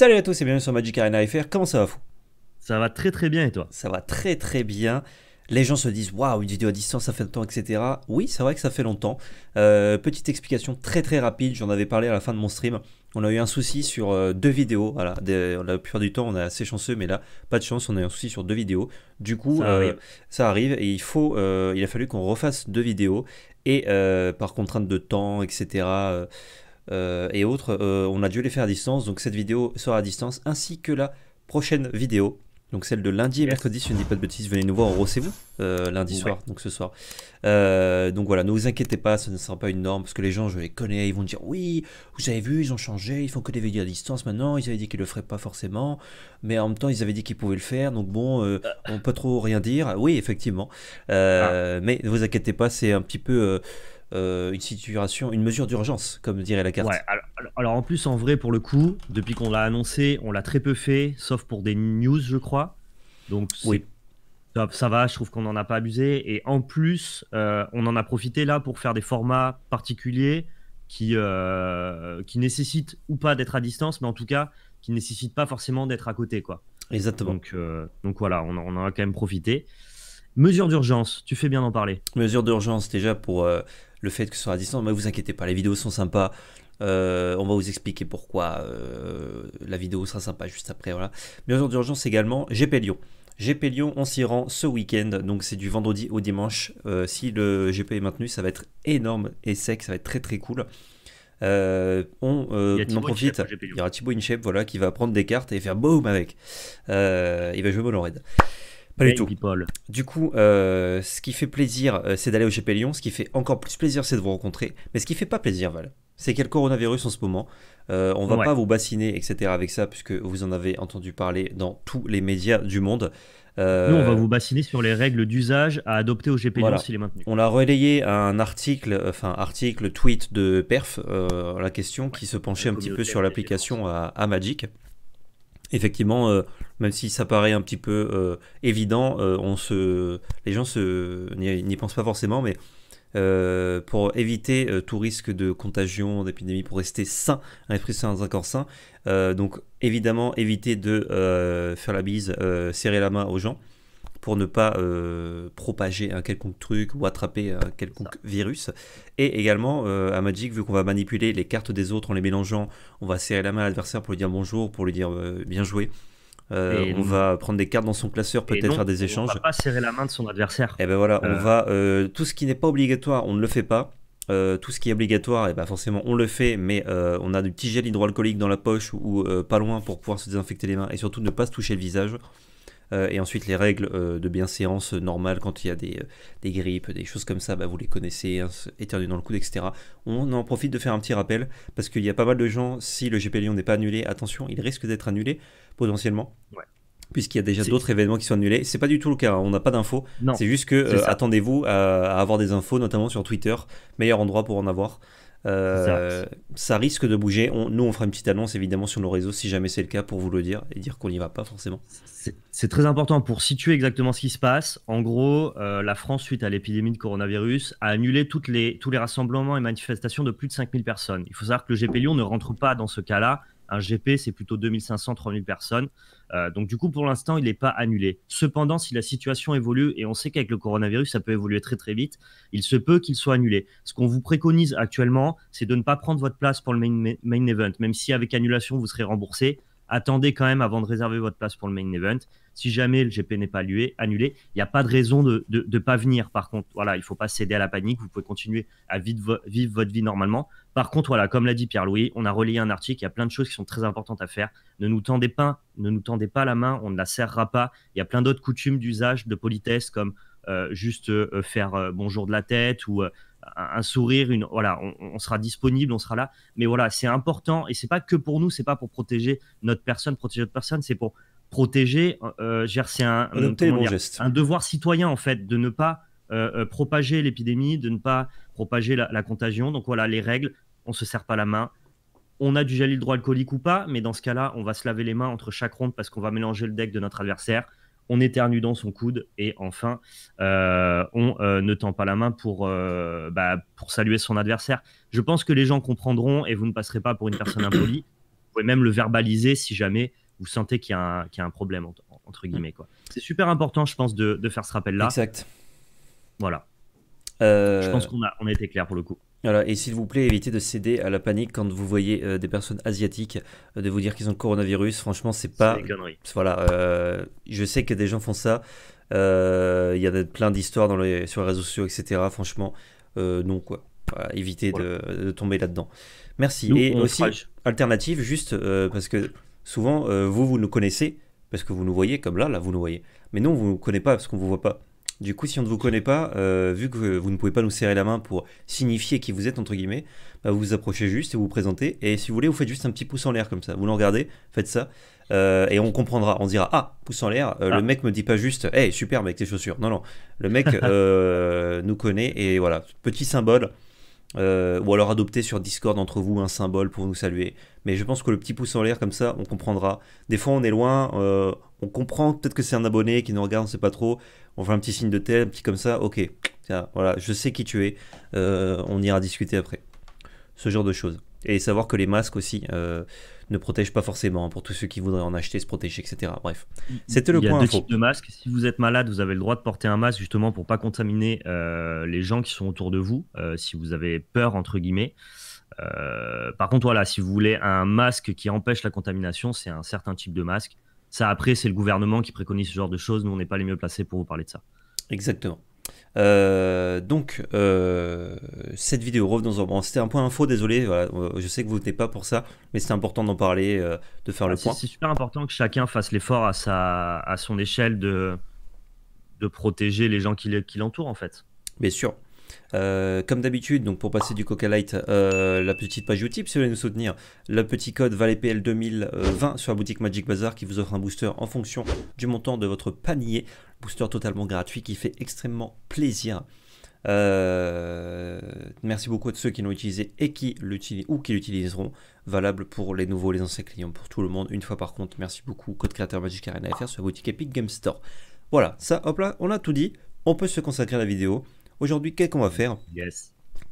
Salut à tous et bienvenue sur Magic Arena FR, comment ça va fou Ça va très très bien et toi Ça va très très bien. Les gens se disent waouh, une vidéo à distance, ça fait longtemps, etc. Oui, c'est vrai que ça fait longtemps. Euh, petite explication très très rapide, j'en avais parlé à la fin de mon stream. On a eu un souci sur euh, deux vidéos. Voilà, euh, la plupart du temps, on est assez chanceux, mais là, pas de chance, on a eu un souci sur deux vidéos. Du coup, ça, arrive. et il, faut, il a fallu qu'on refasse deux vidéos. Et par contrainte de temps, etc. Euh, et autres, euh, on a dû les faire à distance. Donc cette vidéo sera à distance, ainsi que la prochaine vidéo. Donc celle de lundi et mercredi, si je ne dis pas de bêtises, venez nous voir au Rossez-vous euh, lundi soir, donc ce soir. donc voilà, ne vous inquiétez pas, ce ne sera pas une norme, parce que les gens, je les connais, ils vont dire oui, vous avez vu, ils ont changé, ils font que des vidéos à distance maintenant, ils avaient dit qu'ils ne le feraient pas forcément, mais en même temps, ils avaient dit qu'ils pouvaient le faire, donc bon, on peut trop rien dire. Oui, effectivement. Ah. Mais ne vous inquiétez pas, c'est un petit peu euh, une situation, une mesure d'urgence, comme dirait la carte. alors, en plus, en vrai, pour le coup, depuis qu'on l'a annoncé, on l'a très peu fait, sauf pour des news, je crois. Donc Ça, va, je trouve qu'on n'en a pas abusé. Et en plus, euh, on en a profité là pour faire des formats particuliers qui, euh, qui nécessitent ou pas d'être à distance, mais en tout cas, qui nécessitent pas forcément d'être à côté. quoi. Exactement. Donc, donc voilà, on, en a quand même profité. Mesure d'urgence, tu fais bien d'en parler. Mesure d'urgence, déjà pour le fait que ce soit à distance, mais vous inquiétez pas, les vidéos sont sympas. Euh, on va vous expliquer pourquoi euh, la vidéo sera sympa juste après. Voilà. Mais aujourd'hui d'urgence également, GP Lyon. GP Lyon, on s'y rend ce week-end, donc c'est du vendredi au dimanche. Euh, si le GP est maintenu, ça va être énorme et sec, ça va être très très cool. on en profite. Il y aura Thibaut Inchep voilà, qui va prendre des cartes et faire boum avec. il va jouer en Red. Pas du tout. Du coup, euh, ce qui fait plaisir, euh, c'est d'aller au GP Lyon. Ce qui fait encore plus plaisir, c'est de vous rencontrer. Mais ce qui fait pas plaisir, Val, c'est qu'il y le coronavirus en ce moment. Euh, on va pas vous bassiner, etc. avec ça, puisque vous en avez entendu parler dans tous les médias du monde. Euh, Nous, on va vous bassiner sur les règles d'usage à adopter au GP Lyon s'il est maintenu. On a relayé un article, enfin article, tweet de Perf, la question, qui se penchait un petit peu sur l'application à, à, Magic effectivement, euh, même si ça paraît un petit peu euh, évident, euh, on se, les gens n'y pensent pas forcément, mais pour éviter tout risque de contagion, d'épidémie, pour rester sain, un esprit sain dans un corps sain, donc évidemment éviter de faire la bise, serrer la main aux gens, pour ne pas euh, propager un quelconque truc ou attraper un quelconque virus. Et également, à euh, Magic, vu qu'on va manipuler les cartes des autres en les mélangeant, on va serrer la main à l'adversaire pour lui dire bonjour, pour lui dire euh, bien joué. on va prendre des cartes dans son classeur, peut-être faire des échanges. On va pas serrer la main de son adversaire. Et eh ben voilà, on va tout ce qui n'est pas obligatoire, on ne le fait pas. tout ce qui est obligatoire, eh ben forcément on le fait, mais on a du petit gel hydroalcoolique dans la poche ou pas loin pour pouvoir se désinfecter les mains et surtout ne pas se toucher le visage. Euh, et ensuite, les règles euh, de bienséance normales quand il y a des, euh, grippes, des choses comme ça, bah, vous les connaissez, hein, éternu dans le coude, etc. On en profite de faire un petit rappel parce qu'il y a pas mal de gens, si le GP Lyon n'est pas annulé, attention, il risque d'être annulé potentiellement. puisqu'il y a déjà d'autres événements qui sont annulés. C'est pas du tout le cas, hein, on n'a pas d'infos. C'est juste que attendez-vous à, avoir des infos, notamment sur Twitter, meilleur endroit pour en avoir. Euh, ça risque de bouger. nous, on fera une petite annonce évidemment sur nos réseaux si jamais c'est le cas pour vous le dire et dire qu'on n'y va pas forcément. C'est très important pour situer exactement ce qui se passe. En gros, euh, la France, suite à l'épidémie de coronavirus, a annulé toutes les, tous les rassemblements et manifestations de plus de 5000 personnes. Il faut savoir que le GP Lyon ne rentre pas dans ce cas-là. Un GP, c'est plutôt 2500-3000 personnes. Euh, donc du coup, pour l'instant, il n'est pas annulé. Cependant, si la situation évolue, et on sait qu'avec le coronavirus, ça peut évoluer très très vite, il se peut qu'il soit annulé. Ce qu'on vous préconise actuellement, c'est de ne pas prendre votre place pour le main, main event, même si avec annulation, vous serez remboursé attendez quand même avant de réserver votre place pour le main event. Si jamais le GP n'est pas lué, annulé, il n'y a pas de raison de ne pas venir. Par contre, voilà, il ne faut pas céder à la panique. Vous pouvez continuer à vivre, votre vie normalement. Par contre, voilà, comme l'a dit Pierre-Louis, on a relayé un article. Il y a plein de choses qui sont très importantes à faire. Ne nous tendez pas, ne nous tendez pas la main. On ne la serrera pas. Il y a plein d'autres coutumes, d'usage, de politesse comme euh, juste euh, faire euh, bonjour de la tête ou un sourire, une, voilà, on, sera disponible, on sera là. Mais voilà, c'est important et c'est pas que pour nous, c'est pas pour protéger notre personne, protéger notre personne, c'est pour protéger. J'ai c'est un, un, devoir citoyen en fait de ne pas propager l'épidémie, de ne pas propager la, contagion. Donc voilà, les règles, on se serre pas la main. On a du le droit de hydroalcoolique ou pas, mais dans ce cas-là, on va se laver les mains entre chaque ronde parce qu'on va mélanger le deck de notre adversaire on éternue dans son coude et enfin euh, on euh, ne tend pas la main pour, euh, bah, pour saluer son adversaire. Je pense que les gens comprendront et vous ne passerez pas pour une personne impolie. Vous pouvez même le verbaliser si jamais vous sentez qu'il y, a un problème entre, guillemets quoi. C'est super important, je pense, de, faire ce rappel là. Exact. Voilà. Je pense qu'on a, on a été clair pour le coup. Voilà, et s'il vous plaît, évitez de céder à la panique quand vous voyez euh, des personnes asiatiques euh, de vous dire qu'ils ont le coronavirus. Franchement, c'est pas. C'est Voilà, euh, je sais que des gens font ça. Il y a plein d'histoires dans les... sur les réseaux sociaux, etc. Franchement, non, quoi. évitez De, tomber là-dedans. Merci. et aussi, alternative, juste parce que souvent, vous, vous nous connaissez parce que vous nous voyez, comme là, là, vous nous voyez. Mais non, vous ne vous connaît pas parce qu'on vous voit pas. Du coup, si on ne vous connaît pas, euh, vu que vous ne pouvez pas nous serrer la main pour signifier qui vous êtes, entre guillemets, bah, vous vous approchez juste et vous vous présentez. Et si vous voulez, vous faites juste un petit pouce en l'air comme ça. Vous le regardez, faites ça. Euh, et on comprendra. On dira Ah, pouce en l'air, euh, le ah. mec me dit pas juste Hey, super mec, tes chaussures. Non, non. Le mec nous connaît et voilà. Petit symbole. ou alors adopter sur Discord entre vous un symbole pour nous saluer. Mais je pense que le petit pouce en l'air comme ça, on comprendra. Des fois, on est loin, on comprend peut-être que c'est un abonné qui nous regarde, on sait pas trop on fait un petit signe de tête, un petit comme ça, ok, voilà, je sais qui tu es, euh, on ira discuter après. Ce genre de choses. Et savoir que les masques aussi euh, ne protègent pas forcément hein, pour tous ceux qui voudraient en acheter, se protéger, etc. Bref, c'était le point info. Il y a deux types de masques. Si vous êtes malade, vous avez le droit de porter un masque justement pour pas contaminer euh, les gens qui sont autour de vous, si vous avez peur entre guillemets. par contre, voilà, si vous voulez un masque qui empêche la contamination, c'est un certain type de masque. Ça, après, c'est le gouvernement qui préconise ce genre de choses. Nous, on n'est pas les mieux placés pour vous parler de ça. Exactement. Euh, donc, euh, cette vidéo Rove dans bon, C'était un point info, désolé, euh, je sais que vous n'êtes pas pour ça, mais c'est important d'en parler, de faire ah, le point. C'est super important que chacun fasse l'effort à, à son échelle de, de protéger les gens qui l'entourent, en fait. Bien sûr. Euh, comme d'habitude, donc pour passer du Coca Light, euh, la petite page Utip, si vous voulez nous soutenir, le petit code ValetPL 2020 sur la boutique Magic Bazar qui vous offre un booster en fonction du montant de votre panier. Booster totalement gratuit qui fait extrêmement plaisir. Euh, merci beaucoup à ceux qui l'ont utilisé et qui l'utilisent ou qui l'utiliseront. Valable pour les nouveaux, les anciens clients, pour tout le monde. Une fois par contre, merci beaucoup. Code créateur Magic Arena FR sur la boutique Epic Game Store. Voilà, ça, hop là, on a tout dit. On peut se consacrer à la vidéo. Aujourd'hui, qu'est-ce qu'on va faire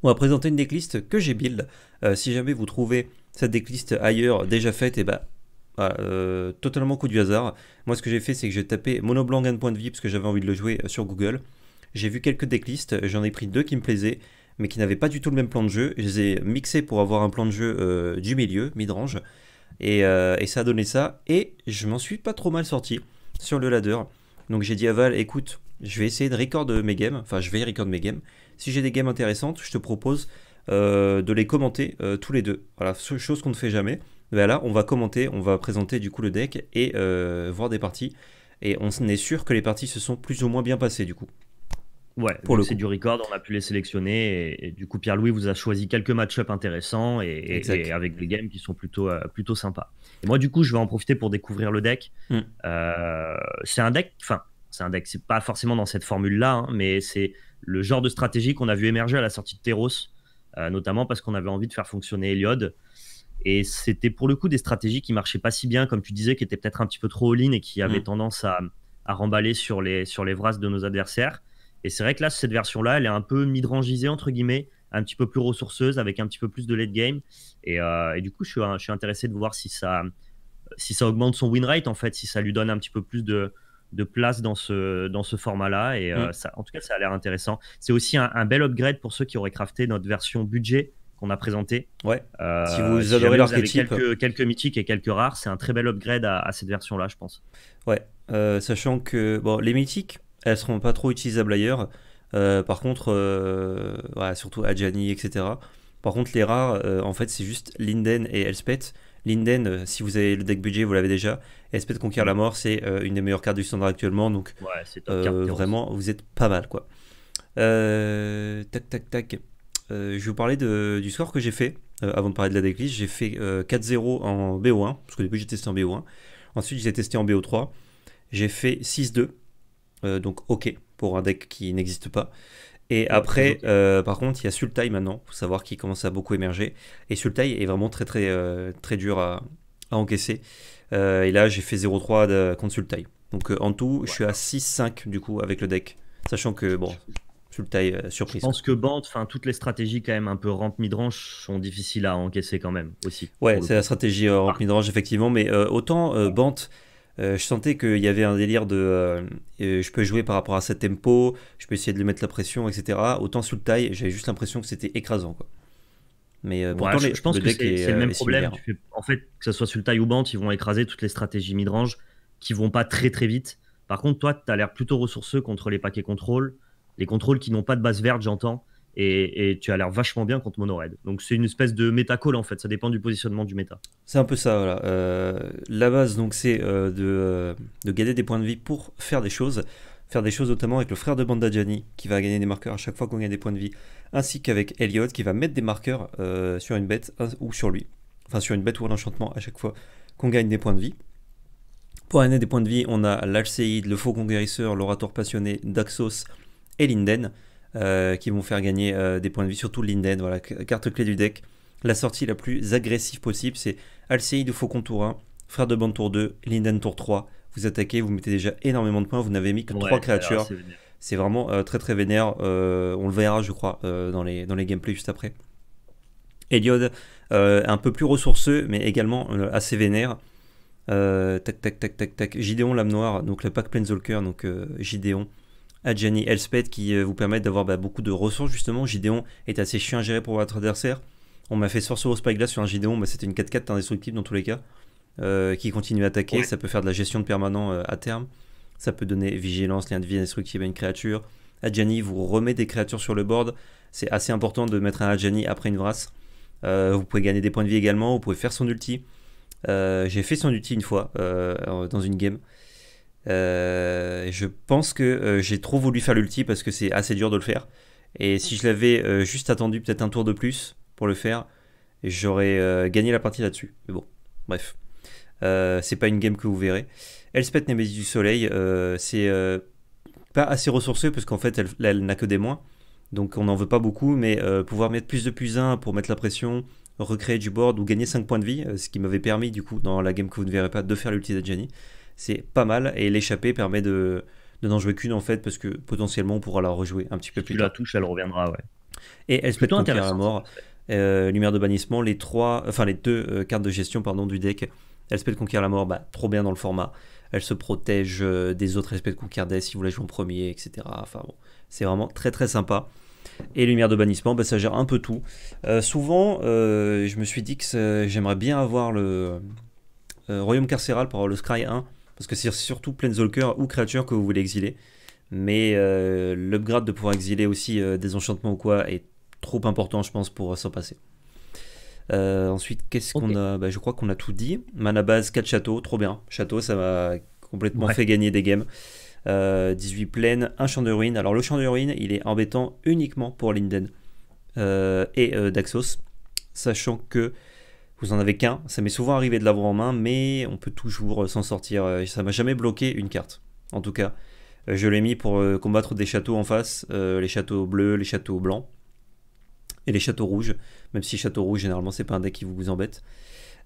On va présenter une decklist que j'ai build. Euh, si jamais vous trouvez cette decklist ailleurs déjà faite, et eh bah, ben, euh, totalement coup du hasard. Moi, ce que j'ai fait, c'est que j'ai tapé Monoblanc un point de vie parce que j'avais envie de le jouer euh, sur Google. J'ai vu quelques decklists, j'en ai pris deux qui me plaisaient, mais qui n'avaient pas du tout le même plan de jeu. Je les ai mixés pour avoir un plan de jeu du milieu, midrange. Et, et, ça a donné ça. Et je m'en suis pas trop mal sorti sur le ladder. Donc j'ai dit à Val, écoute, je vais essayer de record mes games. Enfin, je vais record mes games. Si j'ai des games intéressantes, je te propose euh, de les commenter euh, tous les deux. Voilà, chose qu'on ne fait jamais. Ben là, on va commenter, on va présenter du coup le deck et euh, voir des parties. Et on est sûr que les parties se sont plus ou moins bien passées du coup. Ouais, pour le c'est du record, on a pu les sélectionner. Et, du coup, Pierre-Louis vous a choisi quelques match up intéressants et, avec des games qui sont plutôt, plutôt sympas. Et moi, du coup, je vais en profiter pour découvrir le deck. Hmm. c'est un deck, enfin, c'est pas forcément dans cette formule-là, hein, mais c'est le genre de stratégie qu'on a vu émerger à la sortie de Teros, euh, notamment parce qu'on avait envie de faire fonctionner Eliod. Et c'était pour le coup des stratégies qui marchaient pas si bien, comme tu disais, qui étaient peut-être un petit peu trop all-in et qui avaient mm. tendance à, à, remballer sur les, sur les de nos adversaires. Et c'est vrai que là, cette version-là, elle est un peu midrangisée, entre guillemets, un petit peu plus ressourceuse, avec un petit peu plus de late game. Et, euh, du coup, je suis, je suis, intéressé de voir si ça, si ça augmente son win rate, en fait, si ça lui donne un petit peu plus de, de place dans ce, dans ce format-là. Et euh, mm. ça, en tout cas, ça a l'air intéressant. C'est aussi un, bel upgrade pour ceux qui auraient crafté notre version budget qu'on a présenté. Ouais. Euh, si vous si adorez Quelques, quelques mythiques et quelques rares, c'est un très bel upgrade à, cette version-là, je pense. Ouais. Euh, sachant que bon, les mythiques, elles seront pas trop utilisables ailleurs. par contre, surtout Adjani, etc. Par contre, les rares, en fait, c'est juste Linden et Elspeth. Linden, euh, si vous avez le deck budget, vous l'avez déjà. SP de Conquérir la Mort, c'est euh, une des meilleures cartes du standard actuellement. Donc, ouais, euh, vraiment, vous êtes pas mal. quoi. tac, tac, tac. je vais vous parler du score que j'ai fait. avant de parler de la decklist, j'ai fait 4-0 en BO1, parce que depuis j'ai testé en BO1. Ensuite, j'ai testé en BO3. J'ai fait 6-2, donc OK, pour un deck qui n'existe pas. Et après, euh, par contre, il y a Sultai maintenant, faut savoir qui commence à beaucoup émerger. Et Sultai est vraiment très très euh, très dur à, encaisser. Euh, et là, j'ai fait 0-3 contre Sultai. Donc en tout, je suis à 6-5 du coup avec le deck, sachant que bon, Sultai surprise. Je pense que Bant, enfin toutes les stratégies quand même un peu ramp midrange sont difficiles à encaisser quand même aussi. Ouais, c'est la stratégie ramp ah. midrange effectivement, mais autant Bant euh, je sentais qu'il y avait un délire de euh, euh, je peux jouer par rapport à sa tempo, je peux essayer de lui mettre la pression, etc. Autant sous le taille, j'avais juste l'impression que c'était écrasant. Mais je, pense que c'est le même problème. en fait, que ce soit sous le taille ou bande, ils vont écraser toutes les stratégies mid-range qui vont pas très très vite. Par contre, toi, tu as l'air plutôt ressourceux contre les paquets contrôles, les contrôles qui n'ont pas de base verte, j'entends. Et, tu as l'air vachement bien contre Monoraid. Donc c'est une espèce de méta-call en fait, ça dépend du positionnement du méta. C'est un peu ça, voilà. Euh, la base donc c'est euh, euh, de, gagner des points de vie pour faire des choses. Faire des choses notamment avec le frère de Bandajani qui va gagner des marqueurs à chaque fois qu'on gagne des points de vie, ainsi qu'avec Elliot qui va mettre des marqueurs sur une bête hein, ou sur lui, enfin sur une bête ou un enchantement à chaque fois qu'on gagne des points de vie. Pour gagner des points de vie, on a l'Alcéide, le Faucon Guérisseur, l'Orateur Passionné, Daxos et Linden. Euh, qui vont faire gagner euh, des points de vie, surtout l'Inden, voilà, carte clé du deck. La sortie la plus agressive possible, c'est Alcéide de Faucon tour 1, Frère de Bande tour 2, l'Inden tour 3. Vous attaquez, vous mettez déjà énormément de points, vous n'avez mis que 3 créatures. C'est vraiment euh, très très vénère, on le verra je crois dans, les, dans les gameplays juste après. Eliode un peu plus ressourceux, mais également assez vénère. tac tac tac tac tac. Gideon, Lame noire, donc le pack zolker donc Gideon Adjani Elspeth qui euh, vous permettent d'avoir bah, beaucoup de ressources justement. Gideon est assez chiant à gérer pour votre adversaire. On m'a fait Spike Spyglass sur un Gideon, mais bah, c'était une 4-4 indestructible dans tous les cas. Euh, qui continue à attaquer, ça peut faire de la gestion de permanent euh, à terme. Ça peut donner vigilance, lien de vie indestructible à une créature. Adjani vous remet des créatures sur le board. C'est assez important de mettre un Adjani après une Vrasse. vous pouvez gagner des points de vie également, vous pouvez faire son ulti. J'ai fait son ulti une fois dans une game. Euh, je pense que euh, j'ai trop voulu faire l'ulti parce que c'est assez dur de le faire. Et si je l'avais euh, juste attendu peut-être un tour de plus pour le faire, j'aurais gagné la partie là-dessus. Mais bon, bref. c'est pas une game que vous verrez. Elspeth Nemesis du Soleil, c'est pas assez ressourceux parce qu'en fait elle, n'a que des moins. Donc on n'en veut pas beaucoup, mais pouvoir mettre plus de plus 1 pour mettre la pression, recréer du board ou gagner 5 points de vie, ce qui m'avait permis du coup dans la game que vous ne verrez pas de faire l'ulti d'Adjani c'est pas mal. Et l'échappée permet de, n'en jouer qu'une en fait, parce que potentiellement on pourra la rejouer un petit peu plus tard. la touche, elle reviendra, ouais. Et elle se peut la mort. Euh, lumière de bannissement, les trois, enfin les deux euh, cartes de gestion pardon du deck. peut de conquérir la mort, bah, trop bien dans le format. Elle se protège euh, des autres espèces de conquérir des si vous la jouez en premier, etc. Enfin bon, c'est vraiment très très sympa. Et lumière de bannissement, bah, ça gère un peu tout. souvent, je me suis dit que j'aimerais bien avoir le royaume carcéral pour le Scry 1 parce que c'est surtout Planeswalker ou créature que vous voulez exiler. Mais euh, l'upgrade de pouvoir exiler aussi euh, des enchantements ou quoi est trop important, je pense, pour euh, s'en passer. ensuite, qu'est-ce qu'on a bah, Je crois qu'on a tout dit. Mana base, 4 châteaux, trop bien. Château, ça m'a complètement fait gagner des games. 18 plaines, 1 champ de ruine. Alors, le champ de ruine, il est embêtant uniquement pour Linden et Daxos. Sachant que vous en avez qu'un. Ça m'est souvent arrivé de l'avoir en main, mais on peut toujours euh, s'en sortir. Euh, ça m'a jamais bloqué une carte, en tout cas. Euh, je l'ai mis pour combattre des châteaux en face, les châteaux bleus, les châteaux blancs et les châteaux rouges. Même si château rouge, généralement, c'est pas un deck qui vous embête.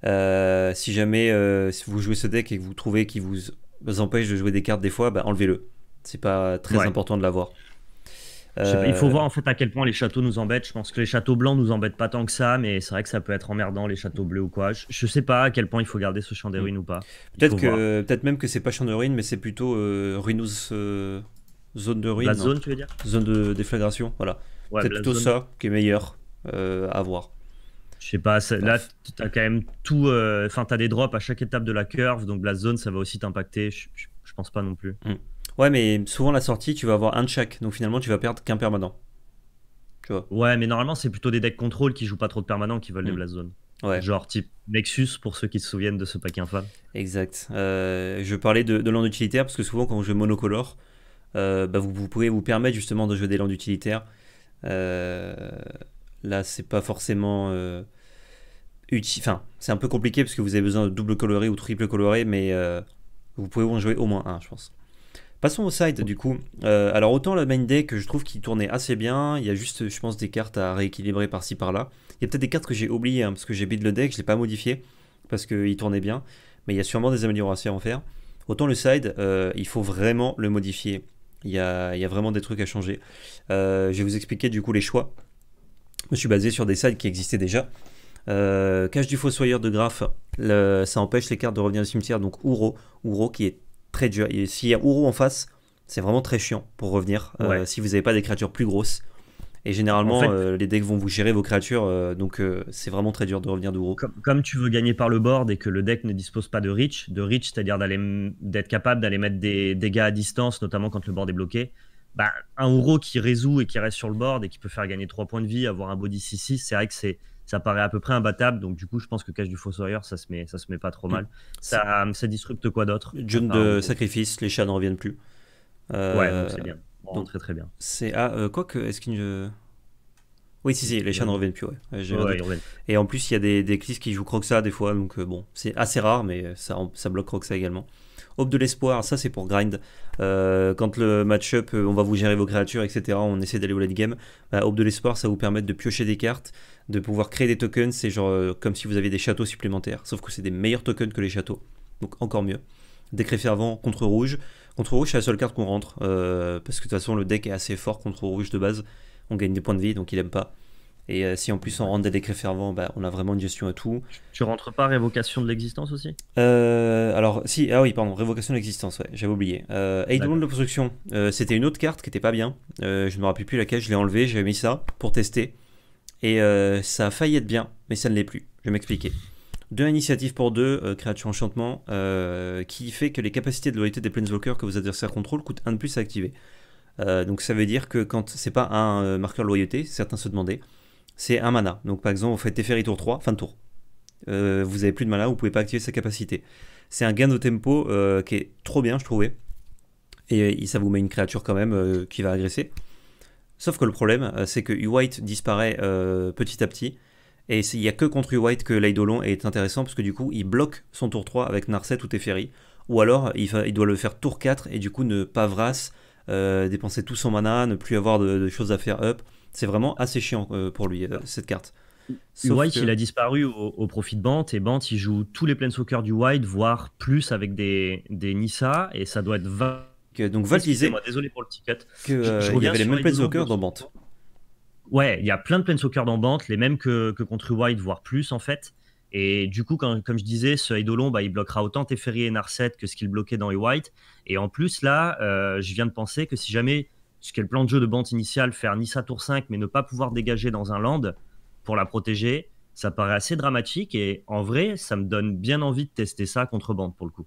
si jamais vous jouez ce deck et que vous trouvez qu'il vous empêche de jouer des cartes des fois, bah, enlevez-le. C'est pas très important de l'avoir il faut euh, voir en fait à quel point les châteaux nous embêtent. Je pense que les châteaux blancs nous embêtent pas tant que ça, mais c'est vrai que ça peut être emmerdant les châteaux bleus ou quoi. Je, sais pas à quel point il faut garder ce champ des ruines mm. ou pas. Peut-être que peut-être même que c'est pas champ des ruines, mais c'est plutôt euh, ruinous, euh, zone de ruines. La zone, tu veux dire Zone de déflagration, voilà. C'est peut-être plutôt ça qui est meilleur à voir. Je sais pas, là, tu as quand même tout. Enfin, tu des drops à chaque étape de la curve, donc la zone, ça va aussi t'impacter. Je pense pas non plus. Mm. Ouais, mais souvent la sortie, tu vas avoir un de chaque. Donc finalement, tu vas perdre qu'un permanent. Tu Ouais, mais normalement, c'est plutôt des decks contrôle qui jouent pas trop de permanents qui veulent les mm. blast zones. Ouais. Genre type Nexus pour ceux qui se souviennent de ce pack infâme. Exact. Euh, je parlais de, de land utilitaire parce que souvent quand euh, bah, vous jouez monocolore, vous, pouvez vous permettre justement de jouer des landes utilitaires. Euh, là, c'est pas forcément utile. Enfin, c'est un peu compliqué parce que vous avez besoin de double coloré ou triple coloré, mais vous pouvez en jouer au moins un, je pense. Passons au side du coup. Euh, alors autant le main deck que je trouve qu'il tournait assez bien, il y a juste je pense des cartes à rééquilibrer par-ci par-là. Il y a peut-être des cartes que j'ai oubliées hein, parce que j'ai bid le deck, je l'ai pas modifié parce qu'il tournait bien, mais il y a sûrement des améliorations à en faire. Autant le side, euh, il faut vraiment le modifier. Il y, a, vraiment des trucs à changer. Euh, je vais vous expliquer du coup les choix. Je suis basé sur des sides qui existaient déjà. cache du fossoyeur de graphe, ça empêche les cartes de revenir au cimetière, donc Ouro. Ouro qui est très dur. s'il y a Uro en face, c'est vraiment très chiant pour revenir. Euh, si vous n'avez pas des créatures plus grosses. Et généralement, euh, les decks vont vous gérer vos créatures, euh, donc c'est vraiment très dur de revenir d'Uro. Comme, comme tu veux gagner par le board et que le deck ne dispose pas de reach, de reach, c'est-à-dire d'être capable d'aller mettre des dégâts à distance, notamment quand le board est bloqué, bah, un Uro qui résout et qui reste sur le board et qui peut faire gagner 3 points de vie, avoir un body 6-6, c'est vrai que c'est ça paraît à peu près imbattable. Donc, du coup, je pense que Cache du Fossoyeur, ça se met, ça se met pas trop mm. mal. Ça, ça disrupte quoi d'autre June de sacrifice, les chats ne reviennent plus. Euh, ouais, c'est bien. donc, très très bien. C'est ah, euh, quoi que est-ce qu'il ne oui, si, si, les chats ne reviennent plus, ouais. reviennent. Et en plus, il y a des, des qui jouent Croxa des fois, donc euh, bon, c'est assez rare, mais ça, ça bloque Croxa également. Hope de l'espoir, ça c'est pour grind. Euh, quand le match-up, euh, on va vous gérer vos créatures, etc., on essaie d'aller au late game. Bah, Hope de l'espoir, ça vous permet de piocher des cartes, de pouvoir créer des tokens. C'est genre euh, comme si vous aviez des châteaux supplémentaires, sauf que c'est des meilleurs tokens que les châteaux. Donc encore mieux. Décret fervent contre rouge. Contre rouge, c'est la seule carte qu'on rentre, parce que de toute façon, le deck est assez fort contre rouge de base. On gagne des points de vie, donc il aime pas. Et euh, si en plus on rentre des décrets fervents, bah, on a vraiment une gestion à tout. Tu rentres pas révocation de l'existence aussi euh, Alors, si, ah oui, pardon, révocation de l'existence, j'avais oublié. Euh, Aid de Construction, euh, c'était une autre carte qui était pas bien. je ne me rappelle plus laquelle, je l'ai enlevée, j'avais mis ça pour tester. Et ça a failli être bien, mais ça ne l'est plus. Je vais m'expliquer. Deux initiatives pour deux, créature enchantement, qui fait que les capacités de loyauté des planeswalkers que vos adversaires contrôlent coûtent un de plus à activer. donc ça veut dire que quand c'est pas un marqueur loyauté, certains se demandaient, c'est un mana. Donc par exemple, vous faites Teferi tour 3, fin de tour. Euh, vous avez plus de mana, vous pouvez pas activer sa capacité. C'est un gain de tempo euh, qui est trop bien, je trouvais. Et, euh, ça vous met une créature quand même qui va agresser. Sauf que le problème, c'est que U-White disparaît petit à petit. Et il n'y a que contre U-White que l'Eidolon est intéressant, parce que du coup, il bloque son tour 3 avec Narset ou Teferi. Ou alors, il, doit le faire tour 4 et du coup, ne pas Vras, dépenser tout son mana, ne plus avoir de, de choses à faire up. C'est vraiment assez chiant euh, pour lui, euh, cette carte. Sauf White, il a disparu au, profit de Bant, et Bant, il joue tous les Planeswalkers du White, voire plus avec des, des Nissa, et ça doit être 20. donc Val Désolé pour le ticket. Que, euh, il y avait les mêmes Planeswalkers dans Bant. Ouais, il y a plein de Planeswalkers dans Bant, les mêmes que, que contre White, voire plus en fait. Et du coup, comme je disais, ce Eidolon, bah, il bloquera autant Teferi et Narset que ce qu'il bloquait dans les White. Et en plus, là, je viens de penser que si jamais ce qui est le plan de jeu de bande initial, faire Nissa tour 5, mais ne pas pouvoir dégager dans un land pour la protéger, ça paraît assez dramatique. Et en vrai, ça me donne bien envie de tester ça contre bande pour le coup.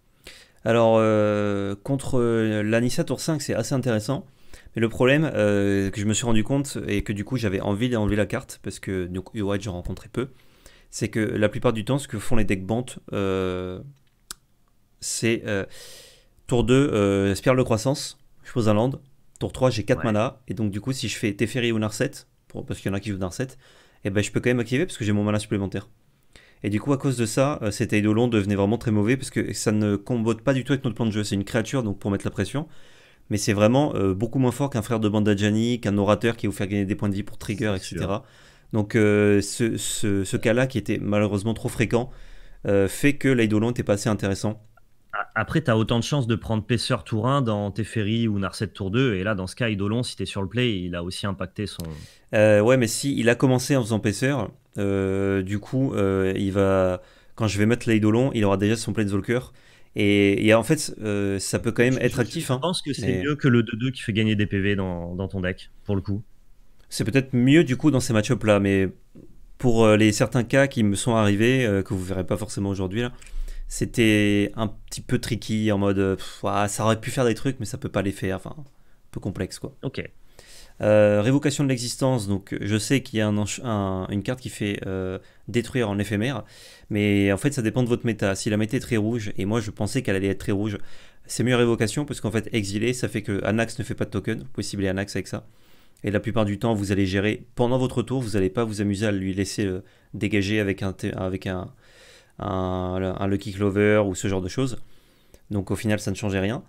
Alors, euh, contre euh, la Nissa tour 5, c'est assez intéressant. Mais le problème euh, que je me suis rendu compte et que du coup j'avais envie d'enlever la carte parce que donc ouais, j'en rencontrais peu, c'est que la plupart du temps ce que font les decks bantes, c'est tour 2, spirale de croissance, je pose un land, Tour 3, j'ai 4 Et donc, du coup, si je fais Teferi ou Narset, parce qu'il y en a qui jouent Narset, et eh ben, je peux quand même activer parce que j'ai mon mana supplémentaire. Et du coup, à cause de ça, euh, cet Eidolon devenait vraiment très mauvais parce que ça ne combote pas du tout avec notre plan de jeu. C'est une créature, donc pour mettre la pression. Mais c'est vraiment euh, beaucoup moins fort qu'un frère de Bandajani, qu'un orateur qui va vous faire gagner des points de vie pour trigger, etc. Donc euh, ce, cas-là, qui était malheureusement trop fréquent, fait que l'Eidolon n'était pas assez intéressant. Après, tu as autant de chances de prendre Pesseur Tourin dans Teferi ou Narset Tour 2. Et là, dans ce cas, Idolon, si tu es sur le play, il a aussi impacté son. Euh, ouais, mais si il a commencé en faisant Pesseur, euh, du coup, euh, il va. Quand je vais mettre l'Idolon, il aura déjà son play de Zolker. Et, en fait, ça peut quand même être actif. Je hein. pense que c'est mieux que le 2-2 qui fait gagner des PV dans, ton deck, pour le coup. C'est peut-être mieux du coup dans ces match là, mais pour les certains cas qui me sont arrivés, que vous verrez pas forcément aujourd'hui là c'était un petit peu tricky en mode ça aurait pu faire des trucs mais ça peut pas les faire enfin un peu complexe quoi ok euh, révocation de l'existence donc je sais qu'il y a une carte qui fait euh, détruire en éphémère mais en fait ça dépend de votre méta si la méta est très rouge et moi je pensais qu'elle allait être très rouge c'est mieux révocation parce qu'en fait exilé ça fait que Anax ne fait pas de token vous pouvez cibler Anax avec ça et la plupart du temps vous allez gérer pendant votre tour vous n'allez pas vous amuser à lui laisser euh, dégager avec un, avec un un, Lucky Clover ou ce genre de choses. Donc au final, ça ne changeait rien.